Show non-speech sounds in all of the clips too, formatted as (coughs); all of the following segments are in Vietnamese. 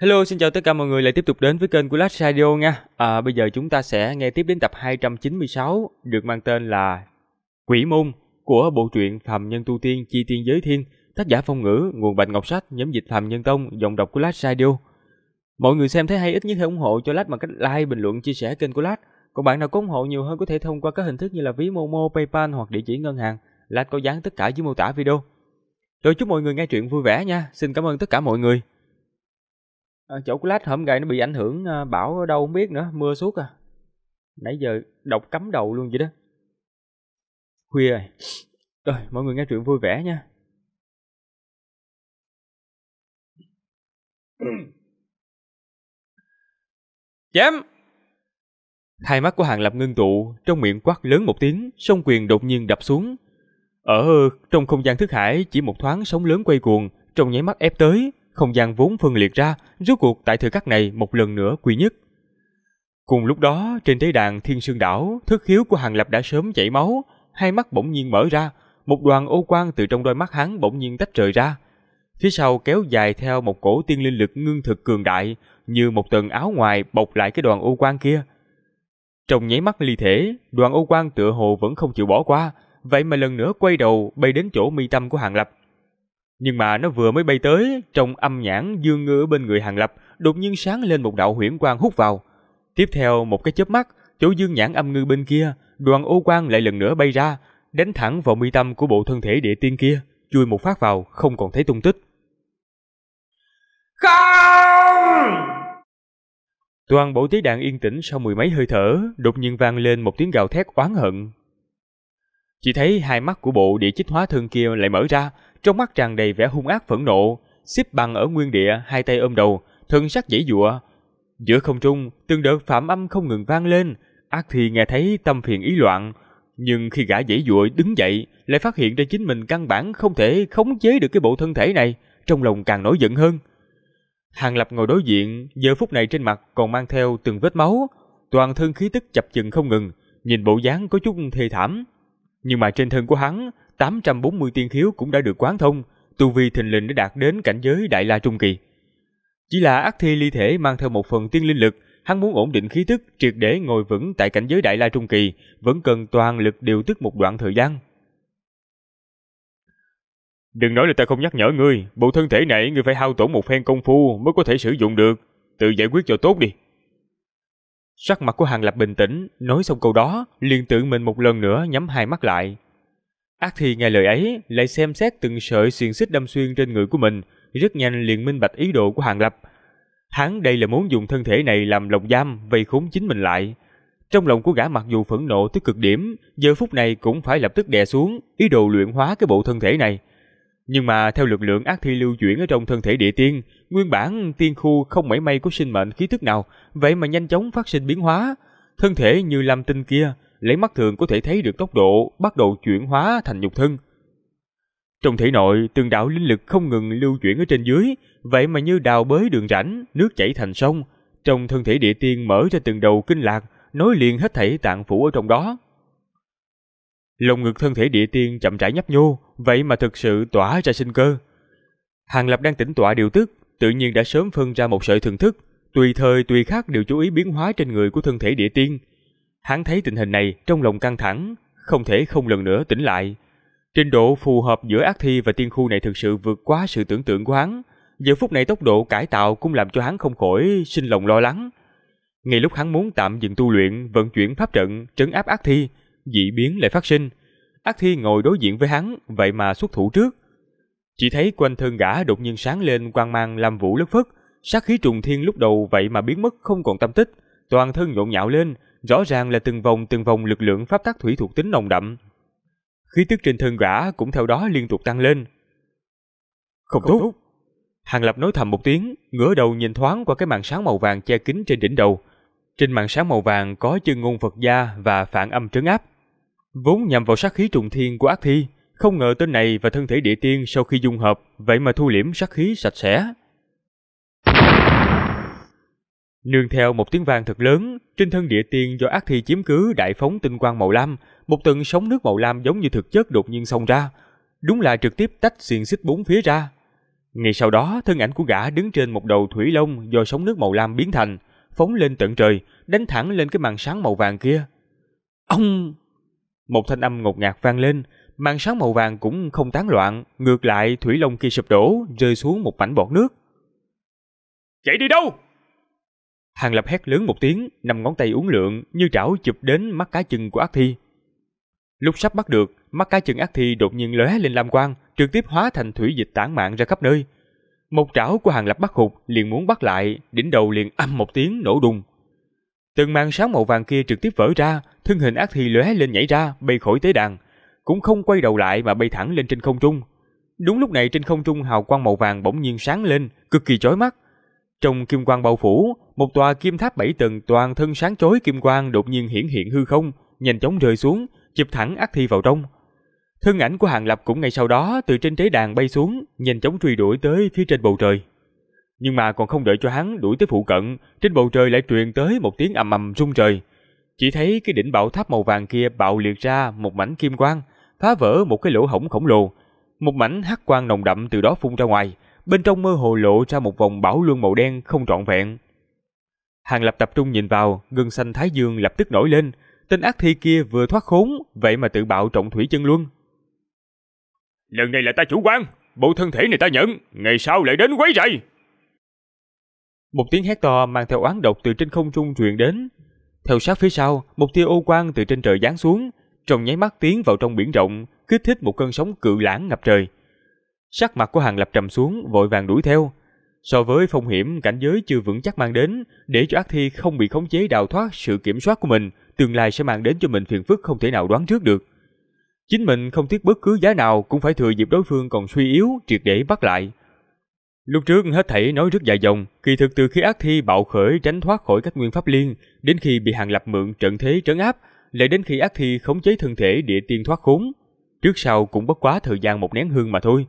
Hello, xin chào tất cả mọi người lại tiếp tục đến với kênh của Lash Radio nha. À, bây giờ chúng ta sẽ nghe tiếp đến tập 296 được mang tên là Quỷ Môn của bộ truyện Phàm Nhân Tu Tiên Chi Tiên Giới Thiên, tác giả Phong Ngữ, nguồn Bạch Ngọc Sách, nhóm dịch Phàm Nhân Tông, dòng đọc của Lash Radio. Mọi người xem thấy hay ít nhất hãy ủng hộ cho Lash bằng cách like, bình luận, chia sẻ kênh của Lash. Còn bạn nào có ủng hộ nhiều hơn có thể thông qua các hình thức như là ví Momo, PayPal hoặc địa chỉ ngân hàng. Lash có dán tất cả dưới mô tả video. Rồi chúc mọi người nghe truyện vui vẻ nha. Xin cảm ơn tất cả mọi người à, chỗ của lát hôm gậy nó bị ảnh hưởng à, bão ở đâu không biết nữa mưa suốt à nãy giờ đọc cắm đầu luôn vậy đó khuya rồi rồi mọi người nghe chuyện vui vẻ nha (coughs) chém hai mắt của hàng lập ngưng tụ trong miệng quát lớn một tiếng song quyền đột nhiên đập xuống ở trong không gian thức hải chỉ một thoáng sóng lớn quay cuồng trong nháy mắt ép tới không gian vốn phân liệt ra, rốt cuộc tại thời khắc này một lần nữa quy nhất. Cùng lúc đó, trên tế đàn Thiên Sương Đảo, thức khiếu của Hàng Lập đã sớm chảy máu, hai mắt bỗng nhiên mở ra, một đoàn ô quang từ trong đôi mắt hắn bỗng nhiên tách rời ra. Phía sau kéo dài theo một cổ tiên linh lực ngưng thực cường đại, như một tầng áo ngoài bọc lại cái đoàn ô quang kia. Trong nháy mắt ly thể, đoàn ô quang tựa hồ vẫn không chịu bỏ qua, vậy mà lần nữa quay đầu bay đến chỗ mi tâm của Hàng Lập. Nhưng mà nó vừa mới bay tới, trong âm nhãn dương ngư bên người Hàng Lập đột nhiên sáng lên một đạo huyễn quang hút vào. Tiếp theo một cái chớp mắt, chỗ dương nhãn âm ngư bên kia, đoàn ô quang lại lần nữa bay ra, đánh thẳng vào mi tâm của bộ thân thể địa tiên kia, chui một phát vào không còn thấy tung tích. Không! Toàn bộ tế đàn yên tĩnh sau mười mấy hơi thở, đột nhiên vang lên một tiếng gào thét oán hận. Chỉ thấy hai mắt của bộ địa chích hóa thân kia lại mở ra, trong mắt tràn đầy vẻ hung ác phẫn nộ, xếp bằng ở nguyên địa, hai tay ôm đầu, thân sắc dãy dụa. Giữa không trung, từng đợt phạm âm không ngừng vang lên, ác thì nghe thấy tâm phiền ý loạn, nhưng khi gã dãy dụa đứng dậy, lại phát hiện ra chính mình căn bản không thể khống chế được cái bộ thân thể này, trong lòng càng nổi giận hơn. Hàng Lập ngồi đối diện, giờ phút này trên mặt còn mang theo từng vết máu, toàn thân khí tức chập chừng không ngừng, nhìn bộ dáng có chút thê thảm. Nhưng mà trên thân của hắn 840 tiên khiếu cũng đã được quán thông, tu vi thình lình đã đạt đến cảnh giới đại la trung kỳ. Chỉ là ác thi ly thể mang theo một phần tiên linh lực, hắn muốn ổn định khí tức, triệt để ngồi vững tại cảnh giới đại la trung kỳ, vẫn cần toàn lực điều tức một đoạn thời gian. Đừng nói là ta không nhắc nhở ngươi, bộ thân thể này ngươi phải hao tổn một phen công phu mới có thể sử dụng được, tự giải quyết cho tốt đi. Sắc mặt của Hàng Lập bình tĩnh, nói xong câu đó, liền tự mình một lần nữa nhắm hai mắt lại, Ác thi nghe lời ấy, lại xem xét từng sợi xiên xích đâm xuyên trên người của mình, rất nhanh liền minh bạch ý đồ của Hàng Lập. Hắn đây là muốn dùng thân thể này làm lồng giam, vây khốn chính mình lại. Trong lòng của gã mặc dù phẫn nộ tới cực điểm, giờ phút này cũng phải lập tức đè xuống, ý đồ luyện hóa cái bộ thân thể này. Nhưng mà theo lực lượng ác thi lưu chuyển ở trong thân thể địa tiên, nguyên bản tiên khu không mảy may có sinh mệnh khí tức nào, vậy mà nhanh chóng phát sinh biến hóa. Thân thể như lam tinh kia, lấy mắt thường có thể thấy được tốc độ bắt đầu chuyển hóa thành nhục thân. Trong thể nội, từng đạo linh lực không ngừng lưu chuyển ở trên dưới, vậy mà như đào bới đường rãnh, nước chảy thành sông, trong thân thể địa tiên mở ra từng đầu kinh lạc, nối liền hết thảy tạng phủ ở trong đó. Lồng ngực thân thể địa tiên chậm rãi nhấp nhô, vậy mà thực sự tỏa ra sinh cơ. Hàng Lập đang tĩnh tọa điều tức, tự nhiên đã sớm phân ra một sợi thần thức, tùy thời tùy khắc đều chú ý biến hóa trên người của thân thể địa tiên. Hắn thấy tình hình này trong lòng căng thẳng, không thể không lần nữa tỉnh lại. Trình độ phù hợp giữa ác thi và tiên khu này thực sự vượt quá sự tưởng tượng của hắn. Giờ phút này tốc độ cải tạo cũng làm cho hắn không khỏi sinh lòng lo lắng. Ngay lúc hắn muốn tạm dừng tu luyện, vận chuyển pháp trận, trấn áp ác thi, dị biến lại phát sinh. Ác thi ngồi đối diện với hắn, vậy mà xuất thủ trước. Chỉ thấy quanh thân gã đột nhiên sáng lên quang mang làm vũ lất phất, sát khí trùng thiên lúc đầu vậy mà biến mất không còn tâm tích, toàn thân nhộn nhạo lên, rõ ràng là từng vòng từng vòng lực lượng pháp tắc thủy thuộc tính nồng đậm. Khí tức trên thân gã cũng theo đó liên tục tăng lên. Không, Không tốt. tốt. Hàng Lập nói thầm một tiếng, ngửa đầu nhìn thoáng qua cái màn sáng màu vàng che kín trên đỉnh đầu. Trên màn sáng màu vàng có chân ngôn Phật gia và phản âm trấn áp. Vốn nhằm vào sát khí trùng thiên của ác thi, không ngờ tên này và thân thể địa tiên sau khi dung hợp, vậy mà thu liễm sát khí sạch sẽ. Nương theo một tiếng vang thật lớn, trên thân địa tiên do ác thi chiếm cứ đại phóng tinh quang màu lam, một tầng sóng nước màu lam giống như thực chất đột nhiên xông ra, đúng là trực tiếp tách xiên xích bốn phía ra. Ngay sau đó, thân ảnh của gã đứng trên một đầu thủy long do sóng nước màu lam biến thành, phóng lên tận trời, đánh thẳng lên cái màn sáng màu vàng kia. Ông! Một thanh âm ngột ngạt vang lên, màn sáng màu vàng cũng không tán loạn, ngược lại thủy long kia sụp đổ, rơi xuống một mảnh bọt nước. Chạy đi đâu? Hàng Lập hét lớn một tiếng, nằm ngón tay uống lượng như trảo chụp đến mắt cá chân của ác thi. Lúc sắp bắt được, mắt cá chân ác thi đột nhiên lóe lên lam quang, trực tiếp hóa thành thủy dịch tản mạn ra khắp nơi. Một trảo của Hàng Lập bắt hụt liền muốn bắt lại, đỉnh đầu liền âm một tiếng nổ đùng. Từng màn sáng màu vàng kia trực tiếp vỡ ra, thân hình ác thi lóe lên nhảy ra, bay khỏi tế đàn, cũng không quay đầu lại mà bay thẳng lên trên không trung. Đúng lúc này trên không trung hào quang màu vàng bỗng nhiên sáng lên, cực kỳ chói mắt, trong kim quang bao phủ, một tòa kim tháp bảy tầng toàn thân sáng chói kim quang đột nhiên hiển hiện hư không, nhanh chóng rơi xuống, chụp thẳng ác thi vào trong. Thân ảnh của Hàng Lập cũng ngay sau đó từ trên tế đàn bay xuống, nhanh chóng truy đuổi tới phía trên bầu trời. Nhưng mà còn không đợi cho hắn đuổi tới phụ cận, trên bầu trời lại truyền tới một tiếng ầm ầm rung trời. Chỉ thấy cái đỉnh bảo tháp màu vàng kia bạo liệt ra một mảnh kim quang, phá vỡ một cái lỗ hổng khổng lồ. Một mảnh hắc quang nồng đậm từ đó phun ra ngoài, bên trong mơ hồ lộ ra một vòng bảo luân màu đen không trọn vẹn. Hàng Lập tập trung nhìn vào, gân xanh Thái Dương lập tức nổi lên, tên ác thi kia vừa thoát khốn, vậy mà tự bạo trọng thủy chân luôn. Lần này là ta chủ quan, bộ thân thể này ta nhận, ngày sau lại đến quấy rầy. Một tiếng hét to mang theo oán độc từ trên không trung truyền đến. Theo sát phía sau, một tia ô quang từ trên trời giáng xuống, trong nháy mắt tiến vào trong biển rộng, kích thích một cơn sóng cự lãng ngập trời. Sắc mặt của Hàng Lập trầm xuống, vội vàng đuổi theo. So với phong hiểm cảnh giới chưa vững chắc mang đến, để cho ác thi không bị khống chế đào thoát sự kiểm soát của mình, tương lai sẽ mang đến cho mình phiền phức không thể nào đoán trước được. Chính mình không tiếc bất cứ giá nào cũng phải thừa dịp đối phương còn suy yếu, triệt để bắt lại. Lúc trước hết thảy nói rất dài dòng, kỳ thực từ khi ác thi bạo khởi tránh thoát khỏi các nguyên pháp liên, đến khi bị hàng lập mượn trận thế trấn áp, lại đến khi ác thi khống chế thân thể địa tiên thoát khốn. Trước sau cũng bất quá thời gian một nén hương mà thôi.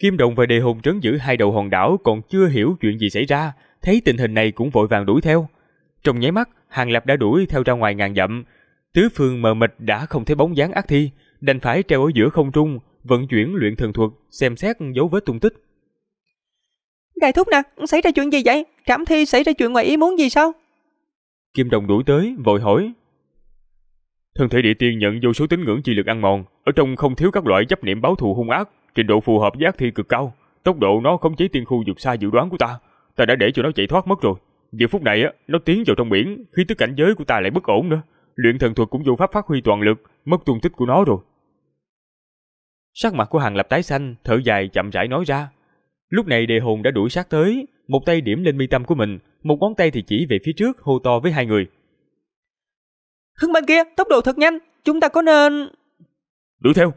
Kim Động và Đề Hùng trấn giữ hai đầu hòn đảo còn chưa hiểu chuyện gì xảy ra, thấy tình hình này cũng vội vàng đuổi theo. Trong nháy mắt, Hàng Lập đã đuổi theo ra ngoài ngàn dặm. Tứ phương mờ mịt đã không thấy bóng dáng ác thi, đành phải treo ở giữa không trung, vận chuyển luyện thần thuật, xem xét dấu vết tung tích. Đại thúc nè, xảy ra chuyện gì vậy? Trảm thi xảy ra chuyện ngoài ý muốn gì sao? Kim Đồng đuổi tới, vội hỏi. Thân thể địa tiên nhận vô số tín ngưỡng chi lực ăn mòn, ở trong không thiếu các loại chấp niệm báo thù hung ác, trình độ phù hợp giác thi cực cao, tốc độ nó không chế tiên khu vượt xa dự đoán của ta, ta đã để cho nó chạy thoát mất rồi. Giờ phút này á, nó tiến vào trong biển, khi tức cảnh giới của ta lại bất ổn nữa, luyện thần thuật cũng vô pháp phát huy toàn lực, mất tung tích của nó rồi. Sắc mặt của Hàng Lập tái xanh, thở dài chậm rãi nói ra. Lúc này đề hồn đã đuổi sát tới, một tay điểm lên mi tâm của mình, một ngón tay thì chỉ về phía trước hô to với hai người. hướng bên kia, tốc độ thật nhanh, chúng ta có nên... Đuổi theo,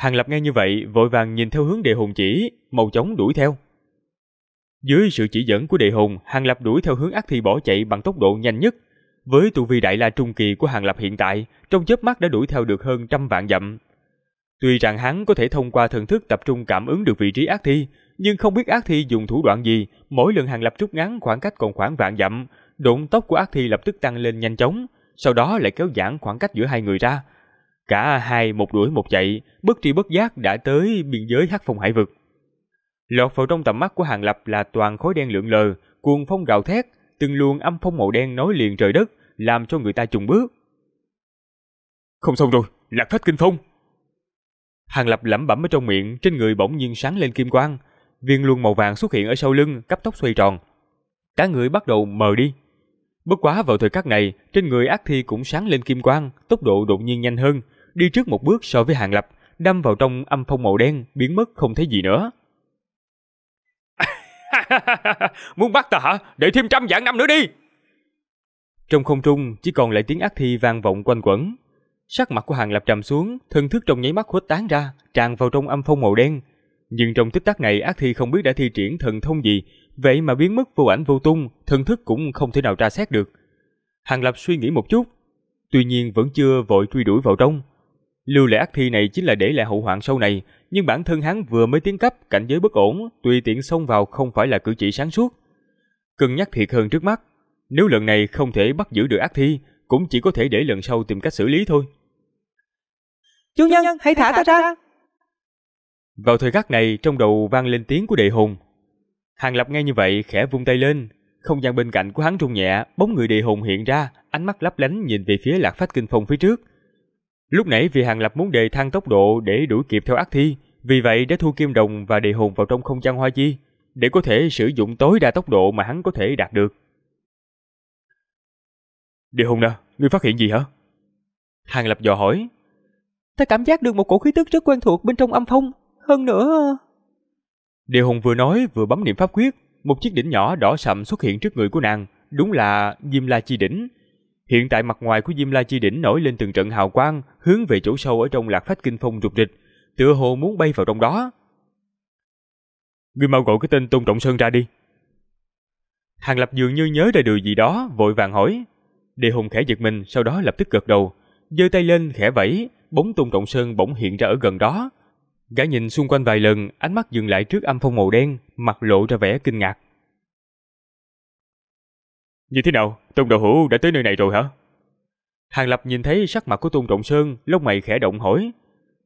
Hàng Lập nghe như vậy, vội vàng nhìn theo hướng đệ Hùng chỉ, màu chóng đuổi theo. Dưới sự chỉ dẫn của đệ Hùng, Hàng Lập đuổi theo hướng ác thi bỏ chạy bằng tốc độ nhanh nhất. Với tu vi đại la trung kỳ của Hàng Lập hiện tại, trong chớp mắt đã đuổi theo được hơn trăm vạn dặm. Tuy rằng hắn có thể thông qua thần thức tập trung cảm ứng được vị trí ác thi, nhưng không biết ác thi dùng thủ đoạn gì, mỗi lần Hàng Lập rút ngắn khoảng cách còn khoảng vạn dặm, độn tốc của ác thi lập tức tăng lên nhanh chóng, sau đó lại kéo giãn khoảng cách giữa hai người ra, Cả hai một đuổi một chạy, bất tri bất giác đã tới biên giới hắc phong hải vực. Lọt vào trong tầm mắt của Hàng Lập là toàn khối đen lượn lờ, cuồng phong gào thét, từng luồng âm phong màu đen nối liền trời đất, làm cho người ta chùng bước. Không xong rồi, lạc phách kinh phong. Hàng Lập lẩm bẩm ở trong miệng, trên người bỗng nhiên sáng lên kim quang, viên luân màu vàng xuất hiện ở sau lưng, cấp tốc xoay tròn. Cả người bắt đầu mờ đi. Bất quá vào thời khắc này, trên người ác thi cũng sáng lên kim quang, tốc độ đột nhiên nhanh hơn, đi trước một bước so với Hàng Lập, đâm vào trong âm phong màu đen, biến mất không thấy gì nữa. (laughs) Muốn bắt ta hả? Để thêm trăm vạn năm nữa đi! Trong không trung chỉ còn lại tiếng ác thi vang vọng quanh quẩn. Sắc mặt của Hàng Lập trầm xuống, thân thức trong nháy mắt khuếch tán ra, tràn vào trong âm phong màu đen. Nhưng trong tích tắc này ác thi không biết đã thi triển thần thông gì, vậy mà biến mất vô ảnh vô tung, thân thức cũng không thể nào tra xét được. Hàng Lập suy nghĩ một chút, tuy nhiên vẫn chưa vội truy đuổi vào trong, Lưu lại ác thi này chính là để lại hậu hoạn sau này, nhưng bản thân hắn vừa mới tiến cấp, cảnh giới bất ổn, tùy tiện xông vào không phải là cử chỉ sáng suốt. cần nhắc thiệt hơn trước mắt, nếu lần này không thể bắt giữ được ác thi, cũng chỉ có thể để lần sau tìm cách xử lý thôi. chú nhân, hãy thả ta ra. Vào thời khắc này, trong đầu vang lên tiếng của đệ hùng. Hàng Lập nghe như vậy, khẽ vung tay lên. Không gian bên cạnh của hắn rung nhẹ, bóng người đệ hùng hiện ra, ánh mắt lấp lánh nhìn về phía lạc phách kinh phong phía trước. Lúc nãy vì Hàng Lập muốn đề thăng tốc độ để đuổi kịp theo ác thi, vì vậy đã thu kim đồng và đề hồn vào trong không gian hoa chi, để có thể sử dụng tối đa tốc độ mà hắn có thể đạt được. Địa hồn nè, ngươi phát hiện gì hả? Hàng Lập dò hỏi. Ta cảm giác được một cổ khí tức rất quen thuộc bên trong âm phong, hơn nữa... Địa hồn vừa nói vừa bấm niệm pháp quyết, một chiếc đỉnh nhỏ đỏ sậm xuất hiện trước người của nàng, đúng là Diêm La Chi Đỉnh, Hiện tại mặt ngoài của Diêm La Chi đỉnh nổi lên từng trận hào quang, hướng về chỗ sâu ở trong Lạc Phách Kinh Phong rục rịch, tựa hồ muốn bay vào trong đó. Ngươi mau gọi cái tên Tôn Trọng Sơn ra đi. Hàng Lập dường như nhớ ra điều gì đó, vội vàng hỏi. Đề Hùng khẽ giật mình, sau đó lập tức gật đầu, giơ tay lên khẽ vẫy, bóng Tôn Trọng Sơn bỗng hiện ra ở gần đó. Gã nhìn xung quanh vài lần, ánh mắt dừng lại trước âm phong màu đen, mặt lộ ra vẻ kinh ngạc. Như thế nào, Tôn Đạo hủ đã tới nơi này rồi hả? Hàng Lập nhìn thấy sắc mặt của Tôn Trọng Sơn, lông mày khẽ động hỏi.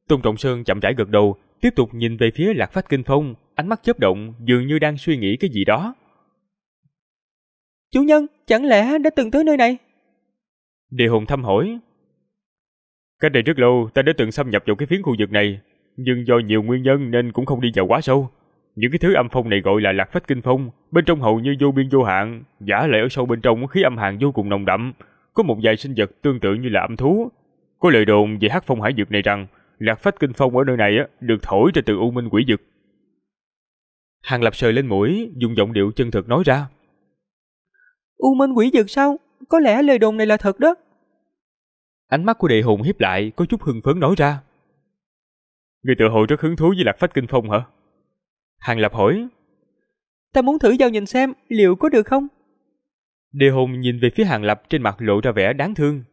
Tôn Trọng Sơn chậm rãi gật đầu, tiếp tục nhìn về phía Lạc Phách Kinh Phong, ánh mắt chớp động, dường như đang suy nghĩ cái gì đó. Chủ nhân, chẳng lẽ đã từng tới nơi này? Địa hùng thăm hỏi. Cách đây rất lâu, ta đã từng xâm nhập vào cái phiến khu vực này, nhưng do nhiều nguyên nhân nên cũng không đi vào quá sâu. Những cái thứ âm phong này gọi là lạc phách kinh phong, Bên trong hầu như vô biên vô hạn, giả lại ở sâu bên trong khí âm hàn vô cùng nồng đậm, có một vài sinh vật tương tự như là âm thú. Có lời đồn về hát phong hải dược này rằng, lạc phách kinh phong ở nơi này á được thổi ra từ u minh quỷ dực. Hàng lập sờ lên mũi, dùng giọng điệu chân thực nói ra. U minh quỷ dực sao? Có lẽ lời đồn này là thật đó. Ánh mắt của đệ hùng hiếp lại, có chút hưng phấn nói ra. Người tự hồ rất hứng thú với lạc phách kinh phong hả? Hàng lập hỏi ta muốn thử giao nhìn xem liệu có được không? Đề Hùng nhìn về phía Hàng Lập trên mặt lộ ra vẻ đáng thương.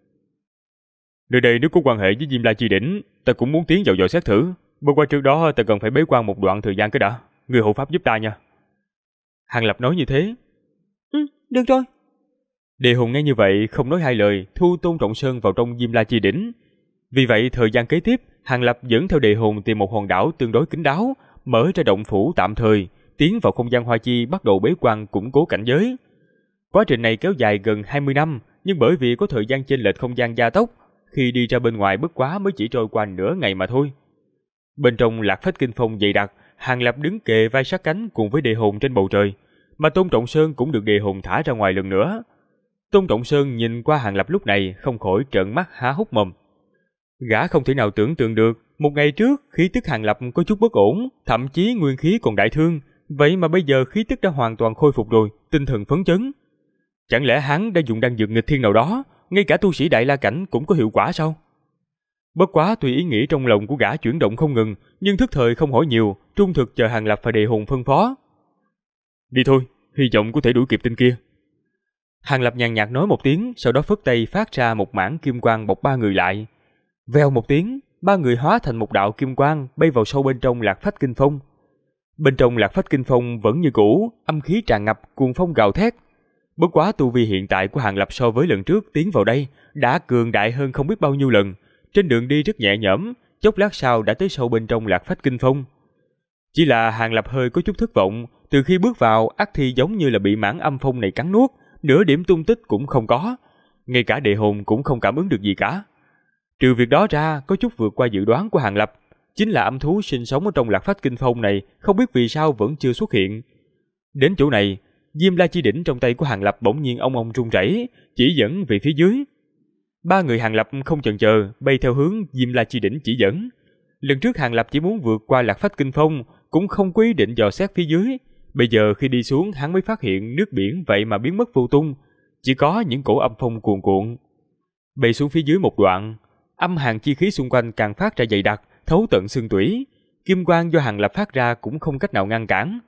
Nơi đây nếu có quan hệ với Diêm La Chi Đỉnh, ta cũng muốn tiến vào dò xét thử. Bước qua trước đó ta cần phải bế quan một đoạn thời gian cái đã. Người hộ pháp giúp ta nha. Hàng Lập nói như thế. Ừ, được rồi. Đề Hùng nghe như vậy không nói hai lời thu Tôn Trọng Sơn vào trong Diêm La Chi Đỉnh. Vì vậy thời gian kế tiếp, Hàng Lập dẫn theo Đề Hùng tìm một hòn đảo tương đối kín đáo, mở ra động phủ tạm thời, tiến vào không gian Hoa Chi bắt đầu bế quan củng cố cảnh giới. Quá trình này kéo dài gần 20 năm, nhưng bởi vì có thời gian chênh lệch không gian gia tốc, khi đi ra bên ngoài bất quá mới chỉ trôi qua nửa ngày mà thôi. Bên trong lạc phách kinh phong dày đặc, Hàng Lập đứng kề vai sát cánh cùng với đề hồn trên bầu trời, mà Tôn Trọng Sơn cũng được đề hồn thả ra ngoài lần nữa. Tôn Trọng Sơn nhìn qua Hàng Lập lúc này không khỏi trợn mắt há hốc mồm. Gã không thể nào tưởng tượng được, một ngày trước khí tức Hàng Lập có chút bất ổn, thậm chí nguyên khí còn đại thương, Vậy mà bây giờ khí tức đã hoàn toàn khôi phục rồi, tinh thần phấn chấn. Chẳng lẽ hắn đã dùng đan dược nghịch thiên nào đó, ngay cả tu sĩ đại la cảnh cũng có hiệu quả sao? Bất quá tùy ý nghĩ trong lòng của gã chuyển động không ngừng, nhưng thức thời không hỏi nhiều, trung thực chờ Hàng Lập và Đề Hùng phân phó. Đi thôi, hy vọng có thể đuổi kịp tên kia. Hàng Lập nhàn nhạt nói một tiếng, sau đó phất tay phát ra một mảng kim quang bọc ba người lại. Vèo một tiếng, ba người hóa thành một đạo kim quang bay vào sâu bên trong lạc phách kinh phong. Bên trong lạc phách kinh phong vẫn như cũ, âm khí tràn ngập, cuồng phong gào thét. Bất quá tu vi hiện tại của Hàng Lập so với lần trước tiến vào đây đã cường đại hơn không biết bao nhiêu lần. Trên đường đi rất nhẹ nhõm, chốc lát sau đã tới sâu bên trong lạc phách kinh phong. Chỉ là Hàng Lập hơi có chút thất vọng, từ khi bước vào, ác thi giống như là bị mảng âm phong này cắn nuốt, nửa điểm tung tích cũng không có. Ngay cả địa hồn cũng không cảm ứng được gì cả. Trừ việc đó ra, có chút vượt qua dự đoán của Hàng Lập chính là âm thú sinh sống ở trong lạc phách kinh phong này không biết vì sao vẫn chưa xuất hiện. Đến chỗ này, Diêm La Chi Đỉnh trong tay của Hàng Lập bỗng nhiên ông ông rung rẩy, chỉ dẫn về phía dưới. Ba người Hàng Lập không chần chờ, bay theo hướng Diêm La Chi Đỉnh chỉ dẫn. Lần trước Hàng Lập chỉ muốn vượt qua lạc phách kinh phong, cũng không quy định dò xét phía dưới. Bây giờ khi đi xuống hắn mới phát hiện nước biển vậy mà biến mất vô tung, chỉ có những cổ âm phong cuồn cuộn. Bay xuống phía dưới một đoạn, âm hàng chi khí xung quanh càng phát ra dày đặc, thấu tận xương tủy, kim quang do hàng lập phát ra cũng không cách nào ngăn cản.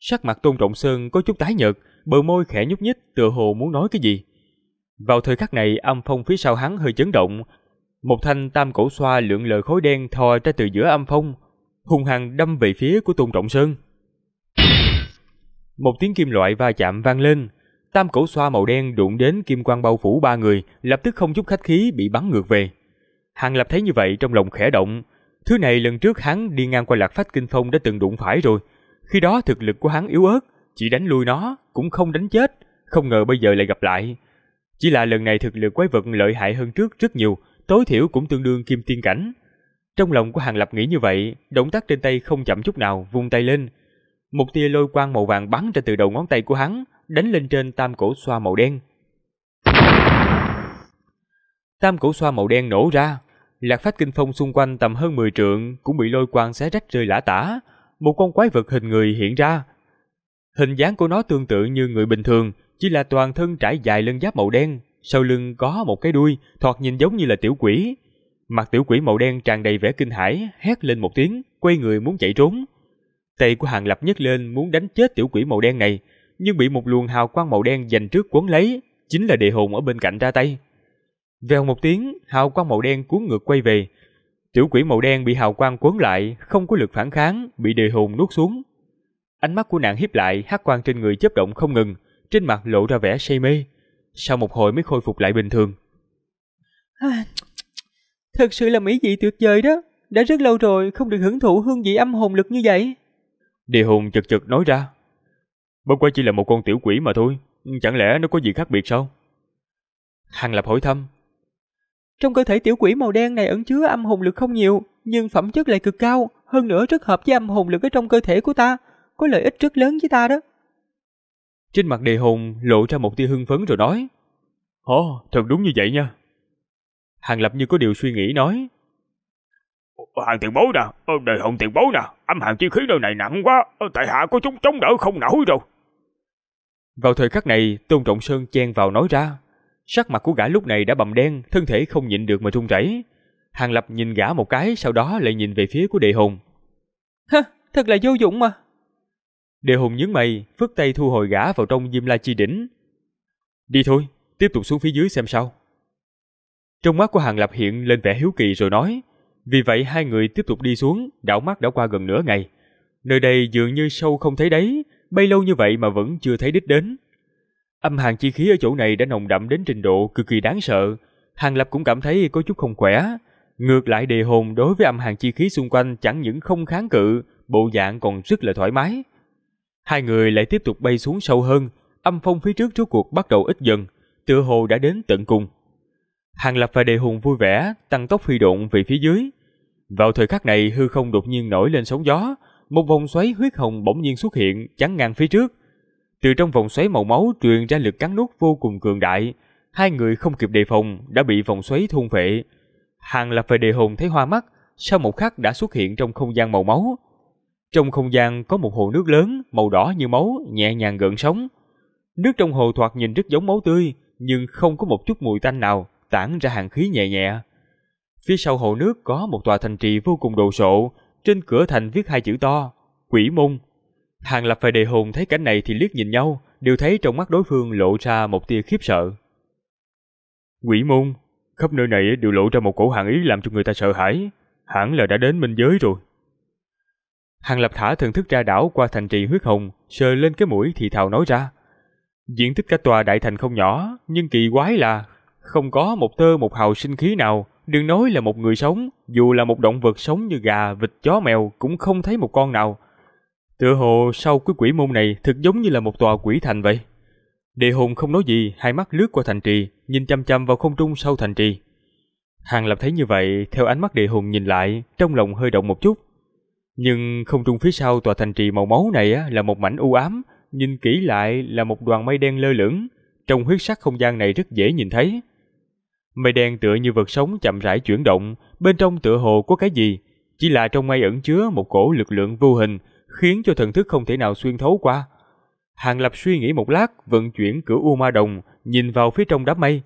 Sắc mặt Tôn Trọng Sơn có chút tái nhợt, bờ môi khẽ nhúc nhích tựa hồ muốn nói cái gì. Vào thời khắc này, âm phong phía sau hắn hơi chấn động, một thanh tam cổ xoa lượng lờ khối đen thò ra từ giữa âm phong, hung hăng đâm về phía của Tôn Trọng Sơn. Một tiếng kim loại va chạm vang lên, tam cổ xoa màu đen đụng đến kim quang bao phủ ba người, lập tức không chút khách khí bị bắn ngược về. Hàng Lập thấy như vậy trong lòng khẽ động, Thứ này lần trước hắn đi ngang qua lạc phách kinh phong đã từng đụng phải rồi. Khi đó thực lực của hắn yếu ớt, chỉ đánh lui nó, cũng không đánh chết. Không ngờ bây giờ lại gặp lại. Chỉ là lần này thực lực quái vật lợi hại hơn trước rất nhiều, tối thiểu cũng tương đương kim tiên cảnh. Trong lòng của Hàng Lập nghĩ như vậy, động tác trên tay không chậm chút nào, vung tay lên. Một tia lôi quang màu vàng bắn ra từ đầu ngón tay của hắn, đánh lên trên tam cổ xoa màu đen. Tam cổ xoa màu đen nổ ra, Lạc phát kinh phong xung quanh tầm hơn 10 trượng cũng bị lôi quang xé rách rơi lả tả. Một con quái vật hình người hiện ra. Hình dáng của nó tương tự như người bình thường, chỉ là toàn thân trải dài lưng giáp màu đen, sau lưng có một cái đuôi, thoạt nhìn giống như là tiểu quỷ. Mặt tiểu quỷ màu đen tràn đầy vẻ kinh hãi, hét lên một tiếng, quay người muốn chạy trốn. Tay của Hàng Lập nhấc lên muốn đánh chết tiểu quỷ màu đen này, nhưng bị một luồng hào quang màu đen giành trước cuốn lấy, chính là địa hồn ở bên cạnh ra tay. Vèo một tiếng, hào quang màu đen cuốn ngược quay về. Tiểu quỷ màu đen bị hào quang cuốn lại, không có lực phản kháng, bị địa hồn nuốt xuống. Ánh mắt của nàng hiếp lại, hắc quang trên người chớp động không ngừng, trên mặt lộ ra vẻ say mê. Sau một hồi mới khôi phục lại bình thường. À, thật sự là mỹ vị tuyệt vời đó, đã rất lâu rồi không được hưởng thụ hương vị âm hồn lực như vậy. Địa hồn chật chật nói ra. Bất quá chỉ là một con tiểu quỷ mà thôi, chẳng lẽ nó có gì khác biệt sao? Hàng Lập hỏi thăm, trong cơ thể tiểu quỷ màu đen này ẩn chứa âm hồn lực không nhiều, nhưng phẩm chất lại cực cao, hơn nữa rất hợp với âm hồn lực ở trong cơ thể của ta, có lợi ích rất lớn với ta đó. Trên mặt đề hùng lộ ra một tia hưng phấn rồi nói, Ồ, oh, thật đúng như vậy nha. Hàng Lập như có điều suy nghĩ nói, Hàng tiền bối nè, ờ, đề hùng tiền bối nè, âm hàng chi khí nơi này nặng quá, ờ, tại hạ có chúng chống đỡ không nổi rồi. Vào thời khắc này, Tôn Trọng Sơn chen vào nói ra. Sắc mặt của gã lúc này đã bầm đen, thân thể không nhịn được mà run rẩy. Hàng Lập nhìn gã một cái, sau đó lại nhìn về phía của Đề Hùng. Hơ, thật là vô dụng mà. Đề Hùng nhướng mày, phất tay thu hồi gã vào trong Diêm La Chi Đỉnh. Đi thôi, tiếp tục xuống phía dưới xem sao. Trong mắt của Hàng Lập hiện lên vẻ hiếu kỳ rồi nói. Vì vậy hai người tiếp tục đi xuống, đảo mắt đã qua gần nửa ngày. Nơi đây dường như sâu không thấy đấy, bay lâu như vậy mà vẫn chưa thấy đích đến. Âm hàn chi khí ở chỗ này đã nồng đậm đến trình độ cực kỳ đáng sợ. Hàng Lập cũng cảm thấy có chút không khỏe. Ngược lại đề hồn đối với âm hàn chi khí xung quanh chẳng những không kháng cự, bộ dạng còn rất là thoải mái. Hai người lại tiếp tục bay xuống sâu hơn, âm phong phía trước rốt cuộc bắt đầu ít dần, tựa hồ đã đến tận cùng. Hàng Lập và Đề Hùng vui vẻ, tăng tốc phi độn về phía dưới. Vào thời khắc này hư không đột nhiên nổi lên sóng gió, một vòng xoáy huyết hồng bỗng nhiên xuất hiện chắn ngang phía trước, từ trong vòng xoáy màu máu truyền ra lực cắn nuốt vô cùng cường đại. Hai người không kịp đề phòng đã bị vòng xoáy thôn phệ. Hàng lập về đề hồn thấy hoa mắt, sau một khắc đã xuất hiện trong không gian màu máu. Trong không gian có một hồ nước lớn, màu đỏ như máu, nhẹ nhàng gợn sóng. Nước trong hồ thoạt nhìn rất giống máu tươi, nhưng không có một chút mùi tanh nào, tản ra hàng khí nhẹ nhẹ. Phía sau hồ nước có một tòa thành trì vô cùng đồ sộ, trên cửa thành viết hai chữ to, Quỷ Môn Hàng Lập và Đề Hùng thấy cảnh này thì liếc nhìn nhau, đều thấy trong mắt đối phương lộ ra một tia khiếp sợ. Quỷ môn, khắp nơi này đều lộ ra một cổ hàng ý làm cho người ta sợ hãi, hẳn là đã đến minh giới rồi. Hàng Lập thả thần thức ra đảo qua thành trì huyết hồng, sờ lên cái mũi thì thào nói ra. Diện tích cả tòa đại thành không nhỏ, nhưng kỳ quái là không có một tơ một hào sinh khí nào, đừng nói là một người sống, dù là một động vật sống như gà, vịt, chó, mèo cũng không thấy một con nào. Tựa hồ sau cái quỷ môn này thực giống như là một tòa quỷ thành vậy. Đề hùng không nói gì, hai mắt lướt qua thành trì, nhìn chăm chăm vào không trung sau thành trì. Hàng Lập thấy như vậy, theo ánh mắt địa hùng nhìn lại, trong lòng hơi động một chút. Nhưng không trung phía sau tòa thành trì màu máu này á là một mảnh u ám, nhìn kỹ lại là một đoàn mây đen lơ lửng, trong huyết sắc không gian này rất dễ nhìn thấy. Mây đen tựa như vật sống chậm rãi chuyển động, bên trong tựa hồ có cái gì, chỉ là trong mây ẩn chứa một cổ lực lượng vô hình, khiến cho thần thức không thể nào xuyên thấu qua. Hàng Lập suy nghĩ một lát, vận chuyển cửa U Ma Đồng, nhìn vào phía trong đám mây.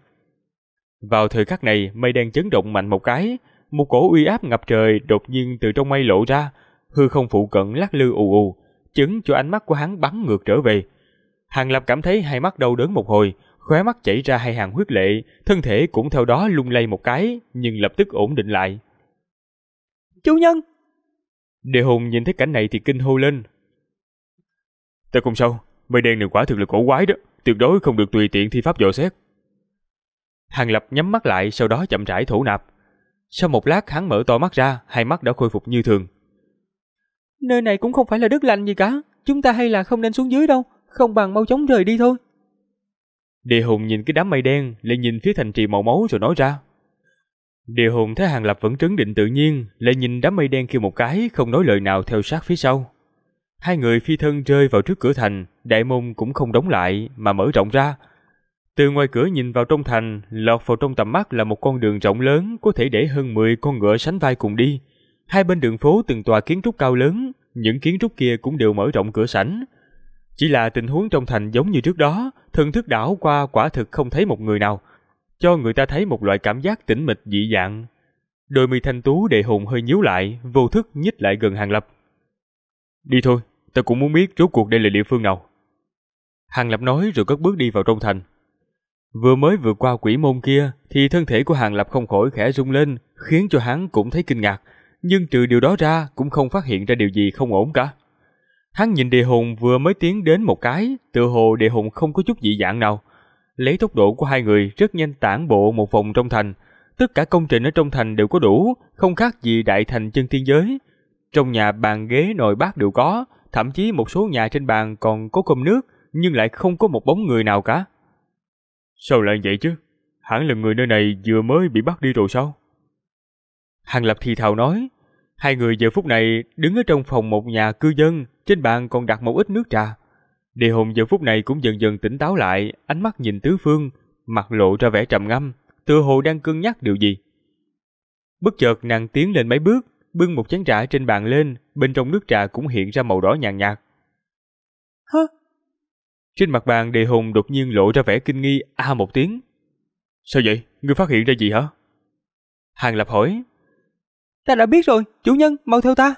Vào thời khắc này, mây đen chấn động mạnh một cái, một cổ uy áp ngập trời đột nhiên từ trong mây lộ ra, hư không phụ cận lắc lư ù ù, chứng cho ánh mắt của hắn bắn ngược trở về. Hàng Lập cảm thấy hai mắt đau đớn một hồi, khóe mắt chảy ra hai hàng huyết lệ, thân thể cũng theo đó lung lay một cái, nhưng lập tức ổn định lại. Chủ nhân! Đề hùng nhìn thấy cảnh này thì kinh hô lên. Ta không sao, mây đen này quả thực là cổ quái đó, tuyệt đối không được tùy tiện thi pháp dò xét. Hàng Lập nhắm mắt lại sau đó chậm rãi thủ nạp. Sau một lát hắn mở to mắt ra, hai mắt đã khôi phục như thường. Nơi này cũng không phải là đất lành gì cả, chúng ta hay là không nên xuống dưới đâu, không bằng mau chóng rời đi thôi. Địa hùng nhìn cái đám mây đen, lại nhìn phía thành trì màu máu rồi nói ra. Điều hùng thấy Hàng Lập vẫn trấn định tự nhiên, lại nhìn đám mây đen kia một cái, không nói lời nào theo sát phía sau. Hai người phi thân rơi vào trước cửa thành, đại môn cũng không đóng lại mà mở rộng ra. Từ ngoài cửa nhìn vào trong thành, lọt vào trong tầm mắt là một con đường rộng lớn có thể để hơn 10 con ngựa sánh vai cùng đi. Hai bên đường phố từng tòa kiến trúc cao lớn, những kiến trúc kia cũng đều mở rộng cửa sảnh. Chỉ là tình huống trong thành giống như trước đó, thần thức đảo qua quả thực không thấy một người nào, cho người ta thấy một loại cảm giác tĩnh mịch dị dạng. Đôi mi thanh tú đệ hùng hơi nhíu lại, vô thức nhích lại gần Hàng Lập. Đi thôi, ta cũng muốn biết rốt cuộc đây là địa phương nào. Hàng Lập nói rồi cất bước đi vào trong thành. Vừa mới vượt qua quỷ môn kia thì thân thể của Hàng Lập không khỏi khẽ rung lên, khiến cho hắn cũng thấy kinh ngạc, nhưng trừ điều đó ra cũng không phát hiện ra điều gì không ổn cả. Hắn nhìn địa hùng vừa mới tiến đến một cái, tự hồ địa hùng không có chút dị dạng nào, Lấy tốc độ của hai người rất nhanh tản bộ một vòng trong thành. Tất cả công trình ở trong thành đều có đủ, không khác gì đại thành chân thiên giới. Trong nhà bàn ghế nồi bát đều có, thậm chí một số nhà trên bàn còn có cơm nước, nhưng lại không có một bóng người nào cả. Sao lại vậy chứ? Hẳn là người nơi này vừa mới bị bắt đi rồi sao? Hàng Lập thì thào nói, hai người giờ phút này đứng ở trong phòng một nhà cư dân, trên bàn còn đặt một ít nước trà. Địa hùng giờ phút này cũng dần dần tỉnh táo lại, ánh mắt nhìn tứ phương, mặt lộ ra vẻ trầm ngâm, tựa hồ đang cân nhắc điều gì. Bất chợt nàng tiến lên mấy bước, bưng một chén trà trên bàn lên, bên trong nước trà cũng hiện ra màu đỏ nhàn nhạt, Hơ? Trên mặt bàn đề hùng đột nhiên lộ ra vẻ kinh nghi a à một tiếng. Sao vậy? Ngươi phát hiện ra gì hả? Hàng Lập hỏi. Ta đã biết rồi, chủ nhân, mau theo ta.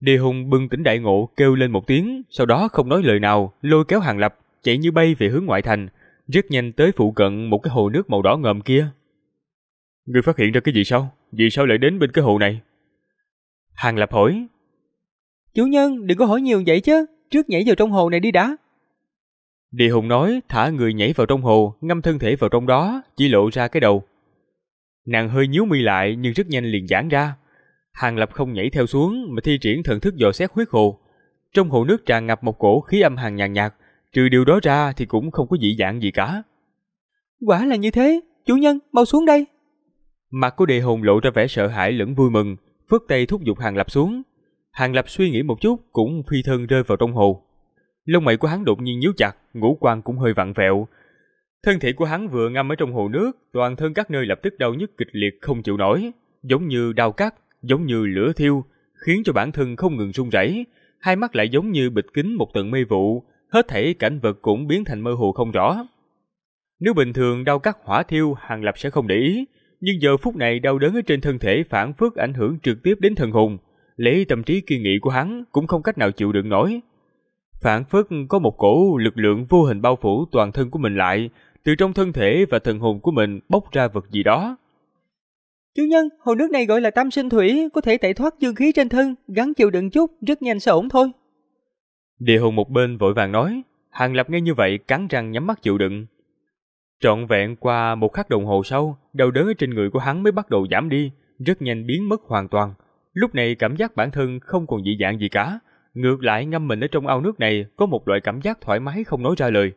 Đi Hùng bưng tỉnh đại ngộ kêu lên một tiếng, sau đó không nói lời nào, lôi kéo Hàng Lập, chạy như bay về hướng ngoại thành, rất nhanh tới phụ cận một cái hồ nước màu đỏ ngầm kia. Ngươi phát hiện ra cái gì sao? Vì sao lại đến bên cái hồ này? Hàng Lập hỏi. Chủ nhân, đừng có hỏi nhiều vậy chứ, trước nhảy vào trong hồ này đi đã. Đi Hùng nói thả người nhảy vào trong hồ, ngâm thân thể vào trong đó, chỉ lộ ra cái đầu. Nàng hơi nhíu mi lại nhưng rất nhanh liền giãn ra, Hàng Lập không nhảy theo xuống mà thi triển thần thức dò xét huyết hồ. Trong hồ nước tràn ngập một cổ khí âm hàng nhàn nhạt, trừ điều đó ra thì cũng không có dị dạng gì cả. Quả là như thế, chủ nhân, mau xuống đây. Mặt của đệ hồn lộ ra vẻ sợ hãi lẫn vui mừng, phất tay thúc giục Hàng Lập xuống. Hàng Lập suy nghĩ một chút cũng phi thân rơi vào trong hồ. Lông mày của hắn đột nhiên nhíu chặt, ngũ quan cũng hơi vặn vẹo. Thân thể của hắn vừa ngâm ở trong hồ nước, toàn thân các nơi lập tức đau nhức kịch liệt không chịu nổi, giống như đau cắt giống như lửa thiêu, khiến cho bản thân không ngừng run rẩy, hai mắt lại giống như bịt kín một tầng mây vụ, hết thảy cảnh vật cũng biến thành mơ hồ không rõ. Nếu bình thường đau cắt hỏa thiêu, Hàng Lập sẽ không để ý, nhưng giờ phút này đau đớn ở trên thân thể phản phất ảnh hưởng trực tiếp đến thần hồn, lấy tâm trí kiên nghị của hắn cũng không cách nào chịu đựng nổi. Phản phất có một cổ lực lượng vô hình bao phủ toàn thân của mình lại, từ trong thân thể và thần hồn của mình bốc ra vật gì đó. Chủ nhân, hồ nước này gọi là tam sinh thủy, có thể tẩy thoát dương khí trên thân, gắn chịu đựng chút, rất nhanh sẽ ổn thôi. Địa hùng một bên vội vàng nói, Hàng Lập nghe như vậy cắn răng nhắm mắt chịu đựng. Trọn vẹn qua một khắc đồng hồ sau, đau đớn ở trên người của hắn mới bắt đầu giảm đi, rất nhanh biến mất hoàn toàn. Lúc này cảm giác bản thân không còn dị dạng gì cả, ngược lại ngâm mình ở trong ao nước này có một loại cảm giác thoải mái không nói ra lời.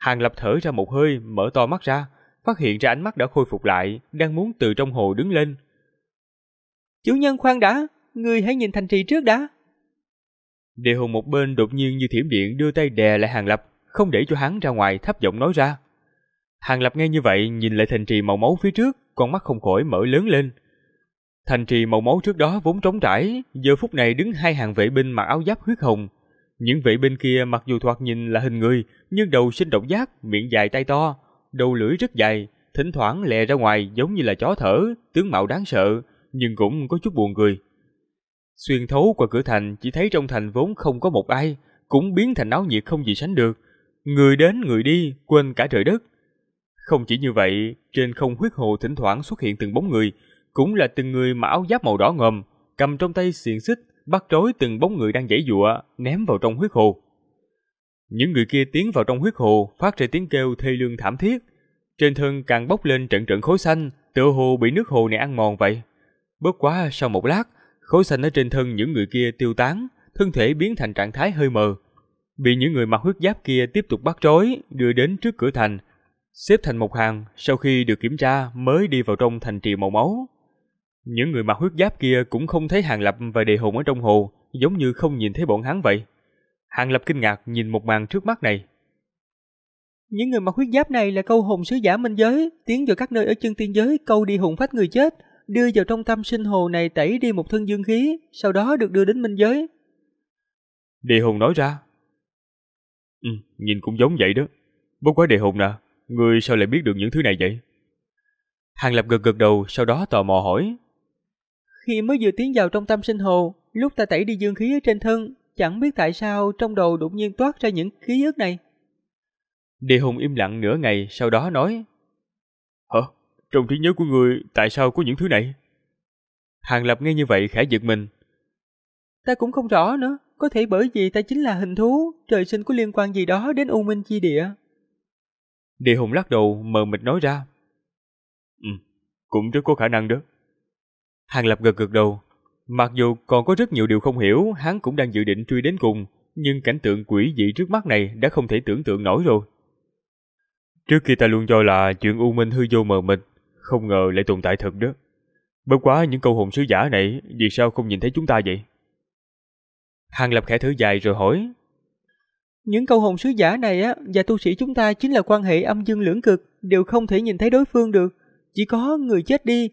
Hàng Lập thở ra một hơi, mở to mắt ra, phát hiện ra ánh mắt đã khôi phục lại, đang muốn từ trong hồ đứng lên. Chủ nhân khoan đã, ngươi hãy nhìn thành trì trước đã. Địa hùng một bên đột nhiên như thiểm điện đưa tay đè lại hàng lập, không để cho hắn ra ngoài thấp giọng nói ra. Hàng lập nghe như vậy nhìn lại thành trì màu máu phía trước, con mắt không khỏi mở lớn lên. Thành trì màu máu trước đó vốn trống trải, giờ phút này đứng hai hàng vệ binh mặc áo giáp huyết hồng. Những vệ binh kia mặc dù thoạt nhìn là hình người, nhưng đầu sinh động giác, miệng dài tay to, đầu lưỡi rất dài, thỉnh thoảng lè ra ngoài giống như là chó thở, tướng mạo đáng sợ, nhưng cũng có chút buồn cười. Xuyên thấu qua cửa thành chỉ thấy trong thành vốn không có một ai, cũng biến thành náo nhiệt không gì sánh được. Người đến người đi, quên cả trời đất. Không chỉ như vậy, trên không huyết hồ thỉnh thoảng xuất hiện từng bóng người, cũng là từng người mà áo giáp màu đỏ ngòm, cầm trong tay xiềng xích, bắt rối từng bóng người đang giãy giụa, ném vào trong huyết hồ. Những người kia tiến vào trong huyết hồ, phát ra tiếng kêu thê lương thảm thiết. Trên thân càng bốc lên trận trận khối xanh, tựa hồ bị nước hồ này ăn mòn vậy. Bất quá sau một lát, khối xanh ở trên thân những người kia tiêu tán, thân thể biến thành trạng thái hơi mờ. Bị những người mặc huyết giáp kia tiếp tục bắt trói, đưa đến trước cửa thành, xếp thành một hàng, sau khi được kiểm tra mới đi vào trong thành trì màu máu. Những người mặc huyết giáp kia cũng không thấy hàng lập và đề hùng ở trong hồ, giống như không nhìn thấy bọn hắn vậy. Hàng Lập kinh ngạc nhìn một màn trước mắt này. Những người mặc huyết giáp này là câu hồn sứ giả minh giới, tiến vào các nơi ở chân tiên giới câu đi hùng phách người chết, đưa vào trong tâm sinh hồ này tẩy đi một thân dương khí, sau đó được đưa đến minh giới. Địa Hùng nói ra. Ừ, nhìn cũng giống vậy đó. Bất quá địa Hùng nè, người sao lại biết được những thứ này vậy? Hàng Lập gật gật đầu, sau đó tò mò hỏi. Khi mới vừa tiến vào trong tâm sinh hồ, lúc ta tẩy đi dương khí ở trên thân, Chẳng biết tại sao trong đầu đột nhiên toát ra những ký ức này. Đề Hùng im lặng nửa ngày sau đó nói. Hả? Trong trí nhớ của người tại sao có những thứ này? Hàng Lập nghe như vậy khẽ giật mình. Ta cũng không rõ nữa. Có thể bởi vì ta chính là hình thú, trời sinh có liên quan gì đó đến U Minh Chi Địa. Địa Hùng lắc đầu mờ mịt nói ra. Ừ, cũng rất có khả năng đó. Hàng Lập gật gật đầu, Mặc dù còn có rất nhiều điều không hiểu, hắn cũng đang dự định truy đến cùng, nhưng cảnh tượng quỷ dị trước mắt này đã không thể tưởng tượng nổi rồi. Trước kia ta luôn cho là chuyện u minh hư vô mờ mịt, không ngờ lại tồn tại thật đó. Bất quá những câu hồn sứ giả này vì sao không nhìn thấy chúng ta vậy? Hàng Lập khẽ thở dài rồi hỏi. Những câu hồn sứ giả này á và tu sĩ chúng ta chính là quan hệ âm dương lưỡng cực, đều không thể nhìn thấy đối phương được. Chỉ có người chết đi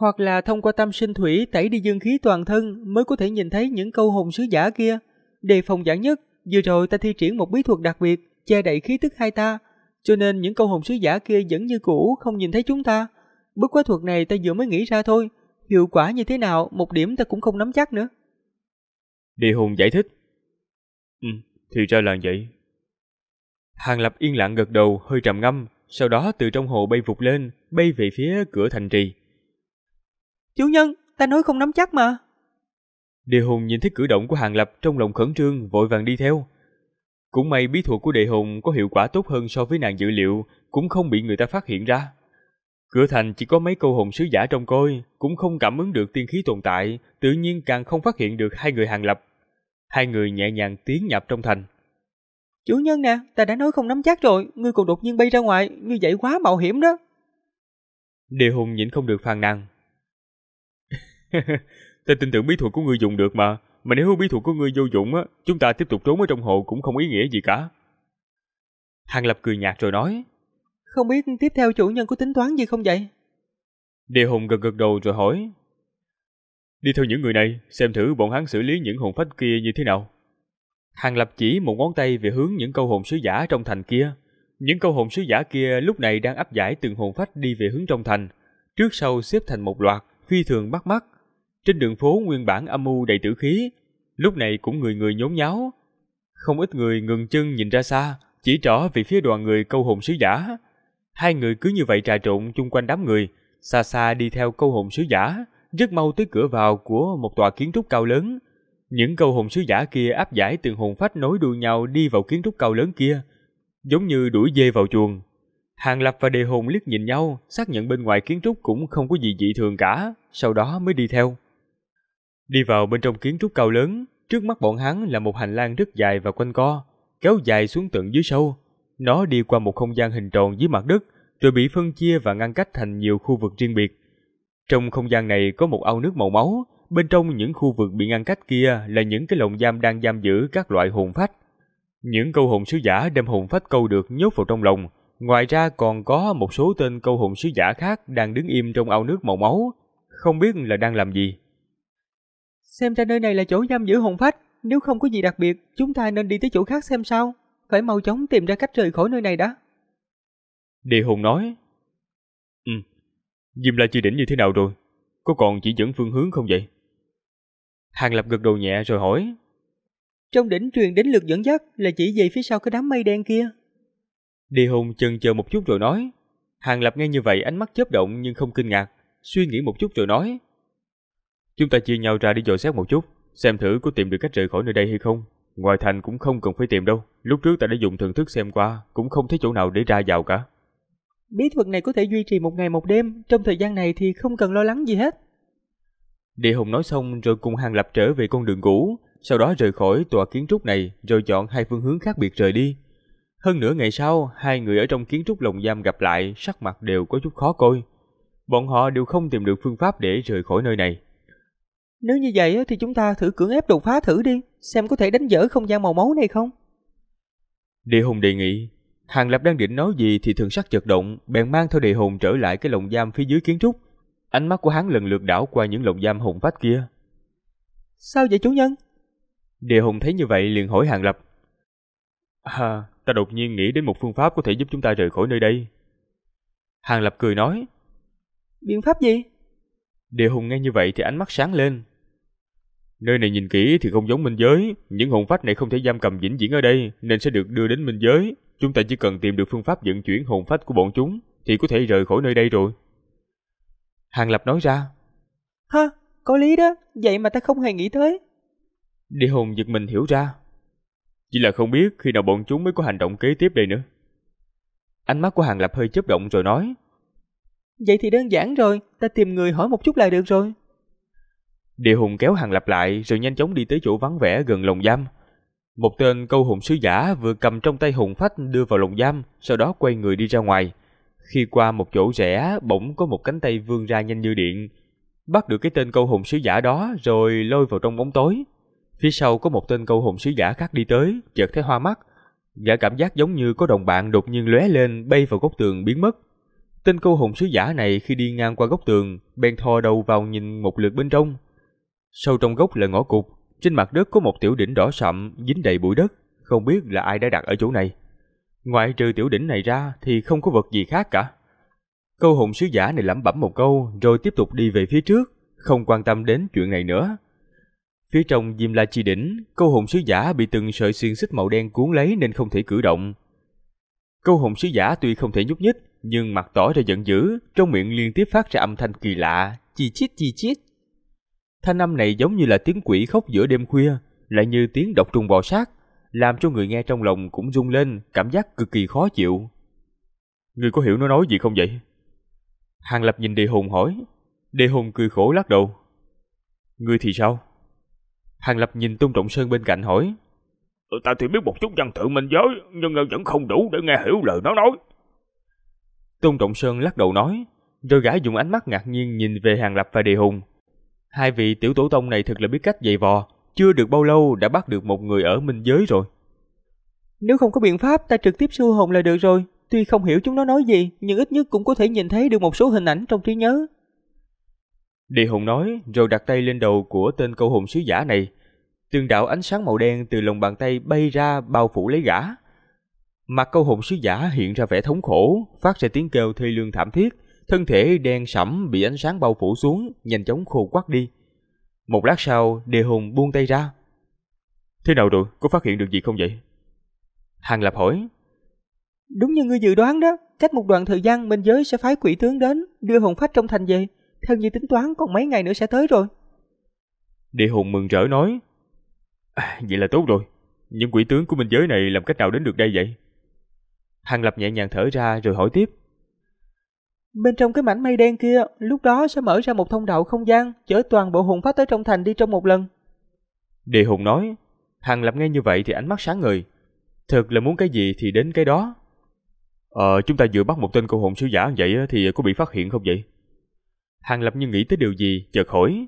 hoặc là thông qua tâm sinh thủy tẩy đi dương khí toàn thân mới có thể nhìn thấy những câu hồn sứ giả kia. Đề phòng giản nhất, vừa rồi ta thi triển một bí thuật đặc biệt, che đậy khí tức hai ta, cho nên những câu hồn sứ giả kia vẫn như cũ không nhìn thấy chúng ta. bước quá thuật này ta vừa mới nghĩ ra thôi, hiệu quả như thế nào một điểm ta cũng không nắm chắc nữa. Địa hùng giải thích. Ừ, thì ra là vậy. Hàng Lập yên lặng gật đầu, hơi trầm ngâm, sau đó từ trong hồ bay vụt lên, bay về phía cửa thành trì. Chủ nhân, ta nói không nắm chắc mà. Địa hùng nhìn thấy cử động của Hàng Lập trong lòng khẩn trương, vội vàng đi theo. Cũng may bí thuật của địa hùng có hiệu quả tốt hơn so với nàng dự liệu, cũng không bị người ta phát hiện ra. Cửa thành chỉ có mấy câu hồn sứ giả trong coi, cũng không cảm ứng được tiên khí tồn tại, tự nhiên càng không phát hiện được hai người Hàng Lập. Hai người nhẹ nhàng tiến nhập trong thành. Chủ nhân nè, ta đã nói không nắm chắc rồi, ngươi còn đột nhiên bay ra ngoài, như vậy quá mạo hiểm đó. Địa hùng nhịn không được phàn nàn. (laughs) Ta tin tưởng bí thuật của ngươi dùng được mà, mà nếu bí thuật của ngươi vô dụng á, chúng ta tiếp tục trốn ở trong hồ cũng không ý nghĩa gì cả. Hằng Lập cười nhạt rồi nói, không biết tiếp theo chủ nhân có tính toán gì không vậy? Địa Hùng gật gật đầu rồi hỏi, đi theo những người này, xem thử bọn hắn xử lý những hồn phách kia như thế nào. Hằng Lập chỉ một ngón tay về hướng những câu hồn sứ giả trong thành kia. Những câu hồn sứ giả kia lúc này đang áp giải từng hồn phách đi về hướng trong thành, trước sau xếp thành một loạt, phi thường bắt mắt. Trên đường phố nguyên bản âm u đầy tử khí, lúc này cũng người người nhốn nháo. Không ít người ngừng chân nhìn ra xa, chỉ rõ về phía đoàn người câu hồn sứ giả. Hai người cứ như vậy trà trộn chung quanh đám người, xa xa đi theo câu hồn sứ giả, rất mau tới cửa vào của một tòa kiến trúc cao lớn. Những câu hồn sứ giả kia áp giải từng hồn phách nối đuôi nhau đi vào kiến trúc cao lớn kia, giống như đuổi dê vào chuồng. Hàng Lập và Đề Hồn liếc nhìn nhau, xác nhận bên ngoài kiến trúc cũng không có gì dị thường cả, sau đó mới đi theo. Đi vào bên trong kiến trúc cao lớn, trước mắt bọn hắn là một hành lang rất dài và quanh co, kéo dài xuống tận dưới sâu. Nó đi qua một không gian hình tròn dưới mặt đất, rồi bị phân chia và ngăn cách thành nhiều khu vực riêng biệt. Trong không gian này có một ao nước màu máu, bên trong những khu vực bị ngăn cách kia là những cái lồng giam đang giam giữ các loại hồn phách. Những câu hồn sứ giả đem hồn phách câu được nhốt vào trong lồng, ngoài ra còn có một số tên câu hồn sứ giả khác đang đứng im trong ao nước màu máu, không biết là đang làm gì. Xem ra nơi này là chỗ giam giữ hồn phách, nếu không có gì đặc biệt, chúng ta nên đi tới chỗ khác xem sao. Phải mau chóng tìm ra cách rời khỏi nơi này đã. Địa hùng nói. Ừ, Diêm La Chi Đỉnh như thế nào rồi? Có còn chỉ dẫn phương hướng không vậy? Hàng Lập gật đầu nhẹ rồi hỏi. Trong đỉnh truyền đến lượt dẫn dắt là chỉ về phía sau cái đám mây đen kia. Địa hùng chần chờ một chút rồi nói. Hàng Lập nghe như vậy ánh mắt chớp động nhưng không kinh ngạc, suy nghĩ một chút rồi nói. Chúng ta chia nhau ra đi dò xét một chút, xem thử có tìm được cách rời khỏi nơi đây hay không. Ngoài thành cũng không cần phải tìm đâu, lúc trước ta đã dùng thần thức xem qua, cũng không thấy chỗ nào để ra vào cả. Bí thuật này có thể duy trì một ngày một đêm, trong thời gian này thì không cần lo lắng gì hết. Địa Hùng nói xong rồi cùng Hàng Lập trở về con đường cũ, sau đó rời khỏi tòa kiến trúc này rồi chọn hai phương hướng khác biệt rời đi. Hơn nửa ngày sau, hai người ở trong kiến trúc lồng giam gặp lại, sắc mặt đều có chút khó coi. Bọn họ đều không tìm được phương pháp để rời khỏi nơi này. Nếu như vậy thì chúng ta thử cưỡng ép đột phá thử đi, xem có thể đánh dở không gian màu máu này không. Địa hùng đề nghị, Hàng Lập đang định nói gì thì thường sắc chợt động, bèn mang theo địa hùng trở lại cái lồng giam phía dưới kiến trúc. Ánh mắt của hắn lần lượt đảo qua những lồng giam hùng vách kia. Sao vậy chủ nhân? Địa hùng thấy như vậy liền hỏi Hàng Lập. À, ta đột nhiên nghĩ đến một phương pháp có thể giúp chúng ta rời khỏi nơi đây. Hàng Lập cười nói. Biện pháp gì? Địa hùng nghe như vậy thì ánh mắt sáng lên, Nơi này nhìn kỹ thì không giống minh giới, những hồn phách này không thể giam cầm vĩnh viễn ở đây nên sẽ được đưa đến minh giới. Chúng ta chỉ cần tìm được phương pháp vận chuyển hồn phách của bọn chúng thì có thể rời khỏi nơi đây rồi. Hàng Lập nói ra. Ha, có lý đó, vậy mà ta không hề nghĩ tới. Địa hồn giật mình hiểu ra. Chỉ là không biết khi nào bọn chúng mới có hành động kế tiếp đây nữa. Ánh mắt của Hàng Lập hơi chớp động rồi nói. Vậy thì đơn giản rồi, ta tìm người hỏi một chút là được rồi. Địa hùng kéo hàng lặp lại rồi nhanh chóng đi tới chỗ vắng vẻ gần lồng giam. Một tên câu hùng sứ giả vừa cầm trong tay hùng phách đưa vào lồng giam, sau đó quay người đi ra ngoài. Khi qua một chỗ rẽ, bỗng có một cánh tay vươn ra nhanh như điện. Bắt được cái tên câu hùng sứ giả đó rồi lôi vào trong bóng tối. Phía sau có một tên câu hùng sứ giả khác đi tới, chợt thấy hoa mắt. Gã cảm giác giống như có đồng bạn đột nhiên lóe lên bay vào góc tường biến mất. Tên câu hùng sứ giả này khi đi ngang qua góc tường, bèn thò đầu vào nhìn một lượt bên trong Sâu trong gốc là ngõ cụt, trên mặt đất có một tiểu đỉnh đỏ sậm dính đầy bụi đất, không biết là ai đã đặt ở chỗ này. Ngoại trừ tiểu đỉnh này ra thì không có vật gì khác cả. Câu hùng sứ giả này lẩm bẩm một câu rồi tiếp tục đi về phía trước, không quan tâm đến chuyện này nữa. Phía trong Diêm La Chi đỉnh, câu hùng sứ giả bị từng sợi xiên xích màu đen cuốn lấy nên không thể cử động. Câu hùng sứ giả tuy không thể nhúc nhích, nhưng mặt tỏ ra giận dữ, trong miệng liên tiếp phát ra âm thanh kỳ lạ, chi chít chi chít. Thanh âm này giống như là tiếng quỷ khóc giữa đêm khuya, lại như tiếng độc trùng bò sát, làm cho người nghe trong lòng cũng rung lên, cảm giác cực kỳ khó chịu. Người có hiểu nó nói gì không vậy? Hàng Lập nhìn Đề Hùng hỏi. Đề Hùng cười khổ lắc đầu. Ngươi thì sao? Hàng Lập nhìn Tôn Trọng Sơn bên cạnh hỏi. ta thì biết một chút văn tự minh giới, nhưng vẫn không đủ để nghe hiểu lời nó nói. Tôn Trọng Sơn lắc đầu nói, rồi gã dùng ánh mắt ngạc nhiên nhìn về Hàng Lập và Đề Hùng. Hai vị tiểu tổ tông này thật là biết cách dày vò, chưa được bao lâu đã bắt được một người ở minh giới rồi. Nếu không có biện pháp, ta trực tiếp siêu hồn là được rồi. Tuy không hiểu chúng nó nói gì, nhưng ít nhất cũng có thể nhìn thấy được một số hình ảnh trong trí nhớ. Địa hồn nói, rồi đặt tay lên đầu của tên câu hồn sứ giả này. Tường đạo ánh sáng màu đen từ lòng bàn tay bay ra bao phủ lấy gã. Mặt câu hồn sứ giả hiện ra vẻ thống khổ, phát ra tiếng kêu thê lương thảm thiết thân thể đen sẫm bị ánh sáng bao phủ xuống, nhanh chóng khô quắt đi. Một lát sau, Đề Hùng buông tay ra. Thế nào rồi, có phát hiện được gì không vậy? Hàng Lập hỏi. Đúng như ngươi dự đoán đó, cách một đoạn thời gian minh giới sẽ phái quỷ tướng đến, đưa hồn phách trong thành về. Theo như tính toán còn mấy ngày nữa sẽ tới rồi. Địa hùng mừng rỡ nói. À, vậy là tốt rồi, những quỷ tướng của minh giới này làm cách nào đến được đây vậy? Hàng Lập nhẹ nhàng thở ra rồi hỏi tiếp. Bên trong cái mảnh mây đen kia, lúc đó sẽ mở ra một thông đạo không gian, chở toàn bộ hồn phách tới trong thành đi trong một lần. Đề Hùng nói, hằng Lập nghe như vậy thì ánh mắt sáng người. Thật là muốn cái gì thì đến cái đó. Ờ, chúng ta vừa bắt một tên cô hồn sứ giả vậy thì có bị phát hiện không vậy? hằng Lập như nghĩ tới điều gì, chợt hỏi.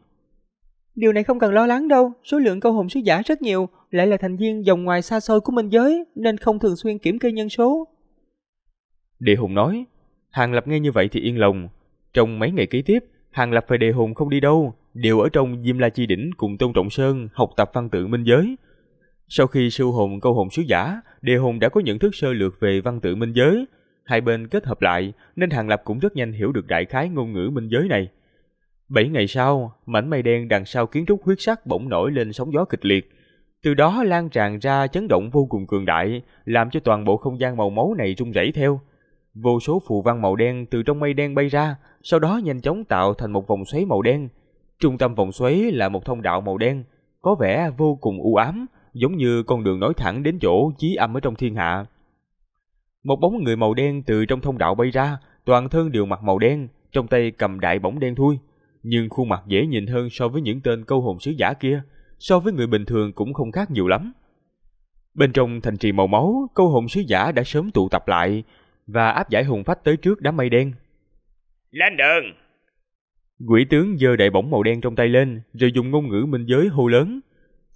Điều này không cần lo lắng đâu, số lượng câu hồn sứ giả rất nhiều, lại là thành viên dòng ngoài xa xôi của minh giới, nên không thường xuyên kiểm kê nhân số. Địa Hùng nói, Hàng Lập nghe như vậy thì yên lòng. Trong mấy ngày kế tiếp, Hàng Lập và Đề Hùng không đi đâu, đều ở trong Diêm La Chi Đỉnh cùng Tôn Trọng Sơn học tập văn tự minh giới. Sau khi sưu hồn câu hồn sứ giả, Đề Hùng đã có nhận thức sơ lược về văn tự minh giới. Hai bên kết hợp lại nên Hàng Lập cũng rất nhanh hiểu được đại khái ngôn ngữ minh giới này. Bảy ngày sau, mảnh mây đen đằng sau kiến trúc huyết sắc bỗng nổi lên sóng gió kịch liệt. Từ đó lan tràn ra chấn động vô cùng cường đại, làm cho toàn bộ không gian màu máu này rung rẩy theo. Vô số phù văn màu đen từ trong mây đen bay ra, sau đó nhanh chóng tạo thành một vòng xoáy màu đen. Trung tâm vòng xoáy là một thông đạo màu đen, có vẻ vô cùng u ám, giống như con đường nối thẳng đến chỗ chí âm ở trong thiên hạ. Một bóng người màu đen từ trong thông đạo bay ra, toàn thân đều mặc màu đen, trong tay cầm đại bổng đen thui, nhưng khuôn mặt dễ nhìn hơn so với những tên câu hồn sứ giả kia, so với người bình thường cũng không khác nhiều lắm. Bên trong thành trì màu máu, câu hồn sứ giả đã sớm tụ tập lại, và áp giải hùng phách tới trước đám mây đen. Lên đường! Quỷ tướng giơ đại bổng màu đen trong tay lên, rồi dùng ngôn ngữ minh giới hô lớn.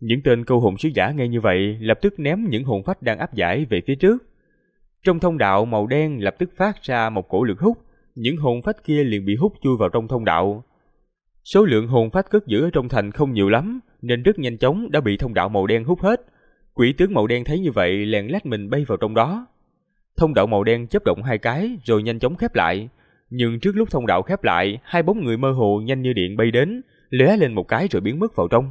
Những tên câu hồn sứ giả nghe như vậy, lập tức ném những hồn phách đang áp giải về phía trước. Trong thông đạo màu đen lập tức phát ra một cổ lực hút, những hồn phách kia liền bị hút chui vào trong thông đạo. Số lượng hồn phách cất giữ ở trong thành không nhiều lắm, nên rất nhanh chóng đã bị thông đạo màu đen hút hết. Quỷ tướng màu đen thấy như vậy, lèn lách mình bay vào trong đó. Thông đạo màu đen chớp động hai cái rồi nhanh chóng khép lại. Nhưng trước lúc thông đạo khép lại, hai bóng người mơ hồ nhanh như điện bay đến, lóe lên một cái rồi biến mất vào trong.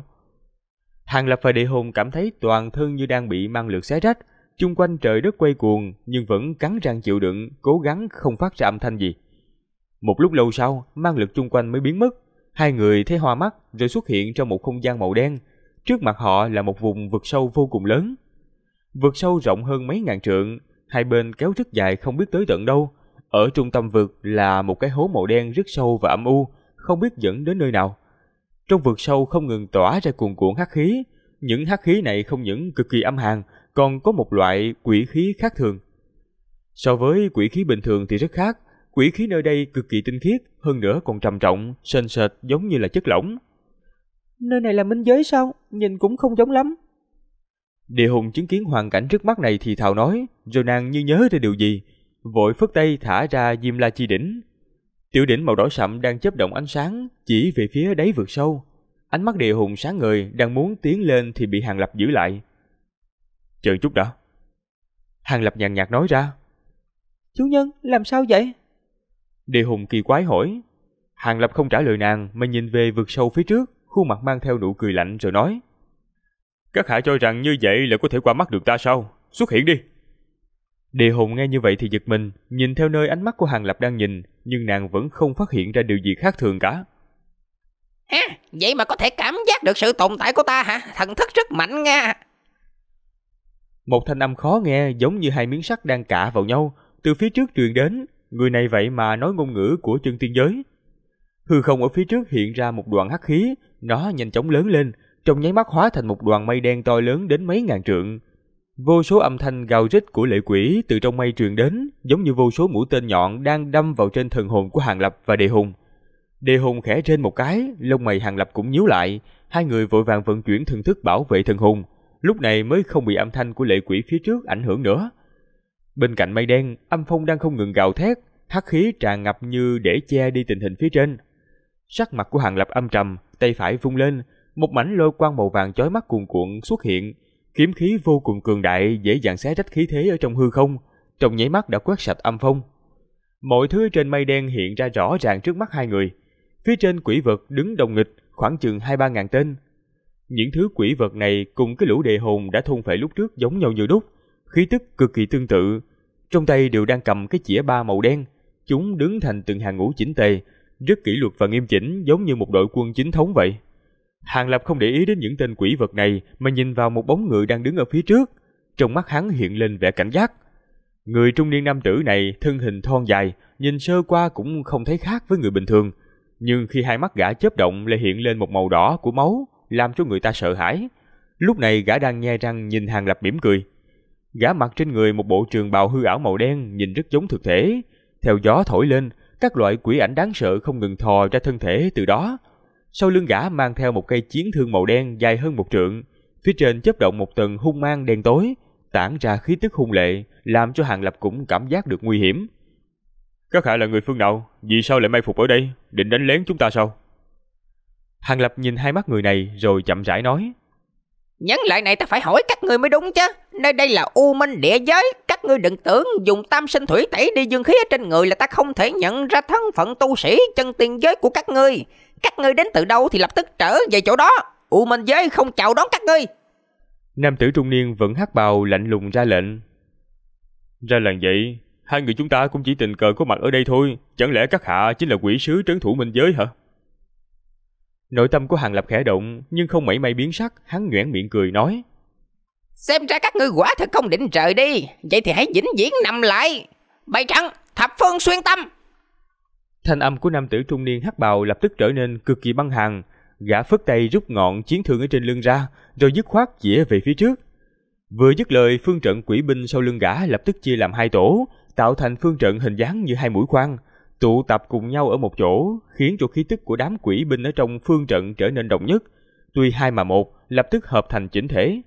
Hàng Lập và Địa Hùng cảm thấy toàn thân như đang bị mang lực xé rách, chung quanh trời đất quay cuồng nhưng vẫn cắn răng chịu đựng, cố gắng không phát ra âm thanh gì. Một lúc lâu sau, mang lực chung quanh mới biến mất, hai người thấy hoa mắt rồi xuất hiện trong một không gian màu đen, trước mặt họ là một vùng vực sâu vô cùng lớn. Vực sâu rộng hơn mấy ngàn trượng, Hai bên kéo rất dài không biết tới tận đâu. Ở trung tâm vực là một cái hố màu đen rất sâu và âm u, không biết dẫn đến nơi nào. Trong vực sâu không ngừng tỏa ra cuồn cuộn hắc khí. Những hắc khí này không những cực kỳ âm hàn, còn có một loại quỷ khí khác thường. So với quỷ khí bình thường thì rất khác, quỷ khí nơi đây cực kỳ tinh khiết, hơn nữa còn trầm trọng, sền sệt giống như là chất lỏng. Nơi này là minh giới sao? Nhìn cũng không giống lắm. Địa hùng chứng kiến hoàn cảnh trước mắt này thì thào nói, rồi nàng như nhớ ra điều gì, vội phất tay thả ra Diêm La Chi Đỉnh. Tiểu đỉnh màu đỏ sậm đang chớp động ánh sáng, chỉ về phía đáy vực sâu. Ánh mắt địa hùng sáng ngời, đang muốn tiến lên thì bị Hàng Lập giữ lại. Chờ chút đã. Hàng Lập nhàn nhạt nói ra. Chủ nhân, làm sao vậy? Địa hùng kỳ quái hỏi. Hàng Lập không trả lời nàng mà nhìn về vực sâu phía trước, khuôn mặt mang theo nụ cười lạnh rồi nói. Các hạ cho rằng như vậy là có thể qua mắt được ta sao? Xuất hiện đi! Địa Hùng nghe như vậy thì giật mình, nhìn theo nơi ánh mắt của Hàng Lập đang nhìn, nhưng nàng vẫn không phát hiện ra điều gì khác thường cả. À, vậy mà có thể cảm giác được sự tồn tại của ta hả? Thần thức rất mạnh nha. Một thanh âm khó nghe giống như hai miếng sắt đang cạ vào nhau, từ phía trước truyền đến, người này vậy mà nói ngôn ngữ của chân tiên giới. Hư không ở phía trước hiện ra một đoạn hắc khí, nó nhanh chóng lớn lên, trong nháy mắt hóa thành một đoàn mây đen to lớn đến mấy ngàn trượng. Vô số âm thanh gào rít của lệ quỷ từ trong mây truyền đến, giống như vô số mũi tên nhọn đang đâm vào trên thần hồn của Hàng Lập và Đề Hùng. Đề Hùng khẽ trên một cái, lông mày Hàng Lập cũng nhíu lại, hai người vội vàng vận chuyển thần thức bảo vệ thần hùng, lúc này mới không bị âm thanh của lệ quỷ phía trước ảnh hưởng nữa. Bên cạnh mây đen, âm phong đang không ngừng gào thét, hắc khí tràn ngập như để che đi tình hình phía trên. Sắc mặt của Hàng Lập âm trầm, tay phải vung lên, một mảnh lôi quang màu vàng chói mắt cuồn cuộn xuất hiện, kiếm khí vô cùng cường đại dễ dàng xé rách khí thế ở trong hư không, trong nháy mắt đã quét sạch âm phong. Mọi thứ trên mây đen hiện ra rõ ràng trước mắt hai người. Phía trên quỷ vật đứng đồng nghịch khoảng chừng hai ba ngàn tên. Những thứ quỷ vật này cùng cái lũ đề hồn đã thôn phệ lúc trước giống nhau như đúc, khí tức cực kỳ tương tự. Trong tay đều đang cầm cái chĩa ba màu đen, chúng đứng thành từng hàng ngũ chỉnh tề, rất kỷ luật và nghiêm chỉnh giống như một đội quân chính thống vậy. Hàng Lập không để ý đến những tên quỷ vật này mà nhìn vào một bóng người đang đứng ở phía trước. Trong mắt hắn hiện lên vẻ cảnh giác. Người trung niên nam tử này thân hình thon dài, nhìn sơ qua cũng không thấy khác với người bình thường. Nhưng khi hai mắt gã chớp động lại hiện lên một màu đỏ của máu, làm cho người ta sợ hãi. Lúc này gã đang nhe răng nhìn Hàng Lập mỉm cười. Gã mặc trên người một bộ trường bào hư ảo màu đen nhìn rất giống thực thể. Theo gió thổi lên, các loại quỷ ảnh đáng sợ không ngừng thò ra thân thể từ đó, sau lưng gã mang theo một cây chiến thương màu đen dài hơn một trượng, phía trên chớp động một tầng hung mang đen tối, tản ra khí tức hung lệ, làm cho Hàng Lập cũng cảm giác được nguy hiểm. Các hạ là người phương nào, vì sao lại may phục ở đây, định đánh lén chúng ta sao? Hàng Lập nhìn hai mắt người này rồi chậm rãi nói. Nhấn lại này ta phải hỏi các người mới đúng chứ, nơi đây là U Minh địa giới, ngươi đừng tưởng dùng tam sinh thủy tẩy đi dương khí ở trên người là ta không thể nhận ra thân phận tu sĩ chân tiên giới của các ngươi. Các ngươi đến từ đâu thì lập tức trở về chỗ đó. U Minh giới không chào đón các ngươi. Nam tử trung niên vẫn hắc bào lạnh lùng ra lệnh. Ra lệnh vậy, hai người chúng ta cũng chỉ tình cờ có mặt ở đây thôi. Chẳng lẽ các hạ chính là quỷ sứ trấn thủ Minh giới hả? Nội tâm của Hàng Lập khẽ động, nhưng không mảy may biến sắc, hắn nhoẻn miệng cười nói. Xem ra các ngươi quả thật không định trời đi Vậy thì hãy vĩnh viễn nằm lại Bày trắng thập phương xuyên tâm Thanh âm của nam tử trung niên hắc bào lập tức trở nên cực kỳ băng hàng Gã phất tay rút ngọn chiến thương ở trên lưng ra Rồi dứt khoát dĩa về phía trước Vừa dứt lời phương trận quỷ binh sau lưng gã lập tức chia làm hai tổ Tạo thành phương trận hình dáng như hai mũi khoan Tụ tập cùng nhau ở một chỗ Khiến cho khí tức của đám quỷ binh ở trong phương trận trở nên đồng nhất Tuy hai mà một lập tức hợp thành chỉnh thể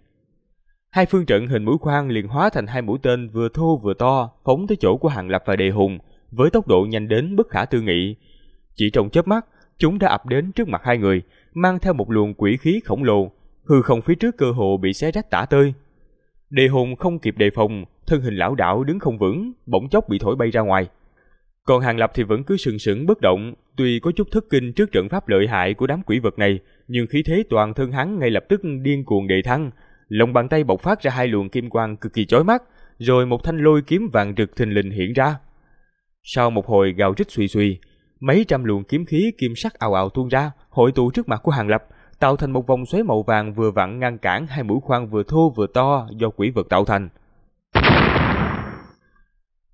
Hai phương trận hình mũi khoan liền hóa thành hai mũi tên vừa thô vừa to, phóng tới chỗ của Hàng Lập và Đề Hùng, với tốc độ nhanh đến bất khả tư nghị. Chỉ trong chớp mắt, chúng đã ập đến trước mặt hai người, mang theo một luồng quỷ khí khổng lồ, hư không phía trước cơ hồ bị xé rách tả tơi. Đề Hùng không kịp đề phòng, thân hình lão đảo đứng không vững, bỗng chốc bị thổi bay ra ngoài. Còn Hàng Lập thì vẫn cứ sừng sững bất động, tuy có chút thất kinh trước trận pháp lợi hại của đám quỷ vật này, nhưng khí thế toàn thân hắn ngay lập tức điên cuồng đề thăng, lòng bàn tay bộc phát ra hai luồng kim quang cực kỳ chói mắt, rồi một thanh lôi kiếm vàng rực thình lình hiện ra. Sau một hồi gào rít xùy xùy, mấy trăm luồng kiếm khí kim sắc ào ào tuôn ra, hội tụ trước mặt của Hàng Lập, tạo thành một vòng xoáy màu vàng vừa vặn ngăn cản hai mũi khoan vừa thô vừa to do quỷ vật tạo thành.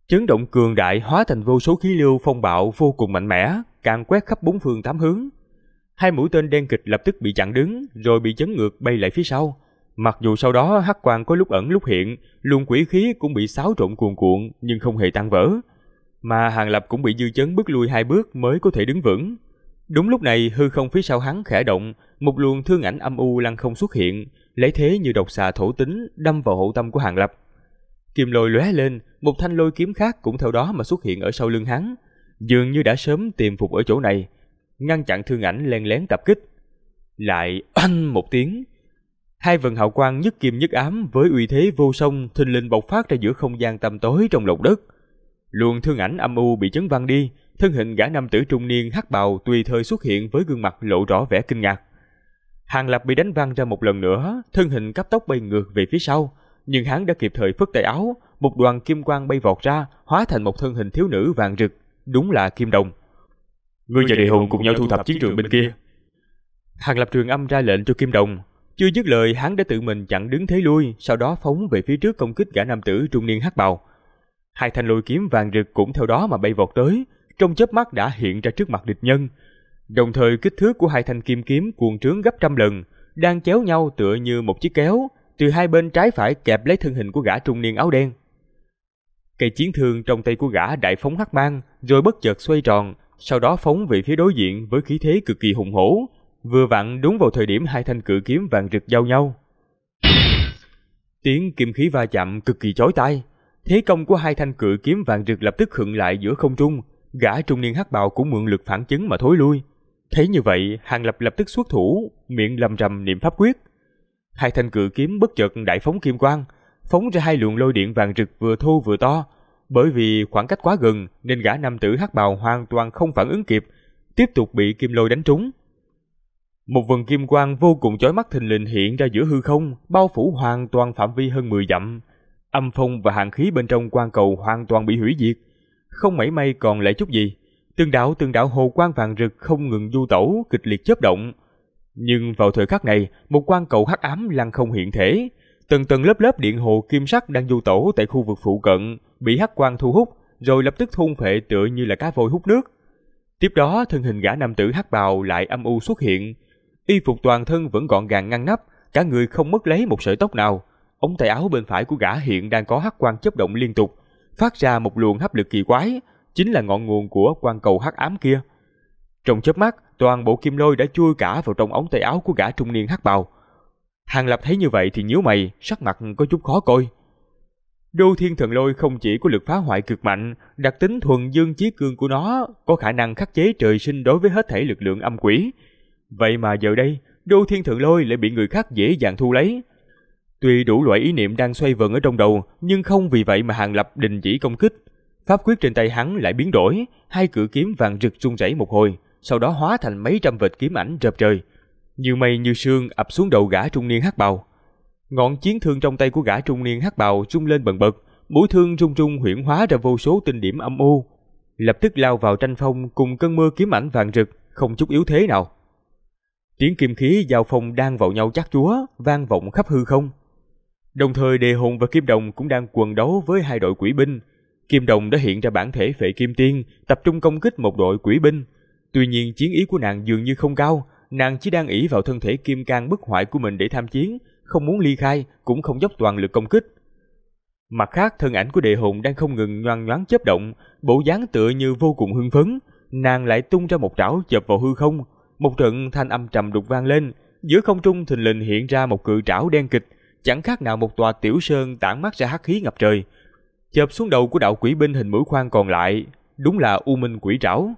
Chấn động cường đại hóa thành vô số khí lưu phong bạo vô cùng mạnh mẽ, càng quét khắp bốn phương tám hướng. Hai mũi tên đen kịch lập tức bị chặn đứng, rồi bị chấn ngược bay lại phía sau, Mặc dù sau đó hắc quang có lúc ẩn lúc hiện, luồng quỷ khí cũng bị xáo trộn cuồn cuộn nhưng không hề tan vỡ. Mà Hàng Lập cũng bị dư chấn bước lui hai bước mới có thể đứng vững. Đúng lúc này hư không phía sau hắn khẽ động, một luồng thương ảnh âm u lăng không xuất hiện, lấy thế như độc xà thổ tính đâm vào hậu tâm của Hàng Lập. Kim lôi lóe lên, một thanh lôi kiếm khác cũng theo đó mà xuất hiện ở sau lưng hắn, dường như đã sớm tìm phục ở chỗ này, ngăn chặn thương ảnh len lén tập kích. Lại oanh một tiếng, Hai vần hào quang nhất kim nhất ám với uy thế vô song thình lình bộc phát ra giữa không gian tăm tối trong lòng đất. Luồng thương ảnh âm u bị chấn văng đi, thân hình gã nam tử trung niên hắc bào tùy thời xuất hiện với gương mặt lộ rõ vẻ kinh ngạc. Hàng Lập bị đánh văng ra một lần nữa, thân hình cấp tốc bay ngược về phía sau, nhưng hắn đã kịp thời phất tay áo, một đoàn kim quang bay vọt ra, hóa thành một thân hình thiếu nữ vàng rực, đúng là Kim Đồng. Ngươi và Địa Hùng cùng nhau thu thập chiến trường bên kia. Hàng Lập truyền âm ra lệnh cho Kim Đồng, chưa dứt lời, hắn đã tự mình chặn đứng thế lui, sau đó phóng về phía trước công kích gã nam tử trung niên hắc bào. Hai thanh lôi kiếm vàng rực cũng theo đó mà bay vọt tới, trong chớp mắt đã hiện ra trước mặt địch nhân. Đồng thời kích thước của hai thanh kim kiếm cuồng trướng gấp trăm lần, đang chéo nhau tựa như một chiếc kéo, từ hai bên trái phải kẹp lấy thân hình của gã trung niên áo đen. Cây chiến thương trong tay của gã đại phóng hắc mang, rồi bất chợt xoay tròn, sau đó phóng về phía đối diện với khí thế cực kỳ hùng hổ, vừa vặn đúng vào thời điểm hai thanh cự kiếm vàng rực giao nhau. Tiếng kim khí va chạm cực kỳ chói tai, thế công của hai thanh cự kiếm vàng rực lập tức khựng lại giữa không trung, gã trung niên hắc bào cũng mượn lực phản chứng mà thối lui. Thấy như vậy, Hàng Lập lập tức xuất thủ, miệng lầm rầm niệm pháp quyết. Hai thanh cự kiếm bất chợt đại phóng kim quang, phóng ra hai luồng lôi điện vàng rực vừa thô vừa to. Bởi vì khoảng cách quá gần nên gã nam tử hắc bào hoàn toàn không phản ứng kịp, tiếp tục bị kim lôi đánh trúng. Một vần kim quang vô cùng chói mắt thình lình hiện ra giữa hư không, bao phủ hoàn toàn phạm vi hơn 10 dặm. Âm phong và hàn khí bên trong quang cầu hoàn toàn bị hủy diệt, không mảy may còn lại chút gì. Từng đạo từng đạo hồ quang vàng rực không ngừng du tẩu, kịch liệt chớp động. Nhưng vào thời khắc này, một quang cầu hắc ám lăng không hiện thể, từng tầng lớp lớp điện hồ kim sắc đang du tẩu tại khu vực phụ cận, bị hắc quang thu hút, rồi lập tức thôn phệ tựa như là cá voi hút nước. Tiếp đó, thân hình gã nam tử hắc bào lại âm u xuất hiện, Y phục toàn thân vẫn gọn gàng ngăn nắp, cả người không mất lấy một sợi tóc nào. Ống tay áo bên phải của gã hiện đang có hắc quang chớp động liên tục, phát ra một luồng hấp lực kỳ quái, chính là ngọn nguồn của quang cầu hắc ám kia. Trong chớp mắt, toàn bộ kim lôi đã chui cả vào trong ống tay áo của gã trung niên hắc bào. Hàng Lập thấy như vậy thì nhíu mày, sắc mặt có chút khó coi. Đô Thiên Thần Lôi không chỉ có lực phá hoại cực mạnh, đặc tính thuần dương chí cương của nó có khả năng khắc chế trời sinh đối với hết thể lực lượng âm quỷ, Vậy mà giờ đây, Đô Thiên Thượng Lôi lại bị người khác dễ dàng thu lấy. Tuy đủ loại ý niệm đang xoay vần ở trong đầu, nhưng không vì vậy mà Hàng Lập đình chỉ công kích. Pháp quyết trên tay hắn lại biến đổi, hai cửa kiếm vàng rực rung rẩy một hồi, sau đó hóa thành mấy trăm vệt kiếm ảnh rợp trời. Như mây như sương ập xuống đầu gã trung niên hắc bào. Ngọn chiến thương trong tay của gã trung niên hắc bào rung lên bần bật, mũi thương rung rung huyễn hóa ra vô số tinh điểm âm u, lập tức lao vào tranh phong cùng cơn mưa kiếm ảnh vàng rực, không chút yếu thế nào. Tiếng kim khí giao phong đang vào nhau chắc chúa, vang vọng khắp hư không. Đồng thời đề hùng và kim đồng cũng đang quần đấu với hai đội quỷ binh. Kim đồng đã hiện ra bản thể phệ kim tiên, tập trung công kích một đội quỷ binh. Tuy nhiên chiến ý của nàng dường như không cao, nàng chỉ đang ỷ vào thân thể kim cang bất hoại của mình để tham chiến, không muốn ly khai cũng không dốc toàn lực công kích. Mặt khác, thân ảnh của địa hùng đang không ngừng nhoang nhoáng chớp động, bộ dáng tựa như vô cùng hưng phấn, nàng lại tung ra một trảo chộp vào hư không, một trận thanh âm trầm đục vang lên, giữa không trung thình lình hiện ra một cự trảo đen kịch, chẳng khác nào một tòa tiểu sơn tản mát ra hắc khí ngập trời. Chợp xuống đầu của đạo quỷ binh hình mũi khoan còn lại, đúng là u minh quỷ trảo.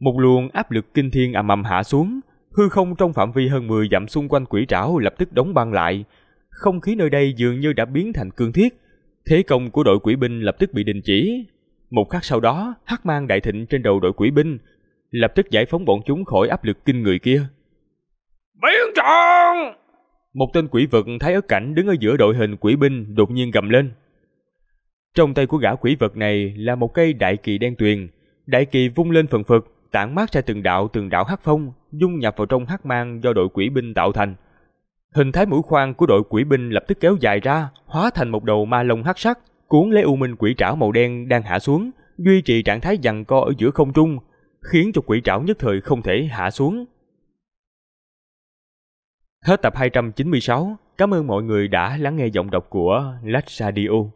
Một luồng áp lực kinh thiên ầm ầm hạ xuống, hư không trong phạm vi hơn 10 dặm xung quanh quỷ trảo lập tức đóng băng lại. Không khí nơi đây dường như đã biến thành cương thiết, thế công của đội quỷ binh lập tức bị đình chỉ. Một khắc sau đó, hắc mang đại thịnh trên đầu đội quỷ binh lập tức giải phóng bọn chúng khỏi áp lực kinh người kia. Biến tròn! Một tên quỷ vật thấy ở cảnh đứng ở giữa đội hình quỷ binh đột nhiên gầm lên. Trong tay của gã quỷ vật này là một cây đại kỳ đen tuyền. Đại kỳ vung lên phần phật, tản mát ra từng đạo từng đạo hắc phong, dung nhập vào trong hắc mang do đội quỷ binh tạo thành. Hình thái mũi khoan của đội quỷ binh lập tức kéo dài ra, hóa thành một đầu ma lông hắc sắc, cuốn lấy u minh quỷ trảo màu đen đang hạ xuống, duy trì trạng thái giằng co ở giữa không trung, khiến cho quỷ trảo nhất thời không thể hạ xuống. Hết tập 296, cảm ơn mọi người đã lắng nghe giọng đọc của Lách Radio.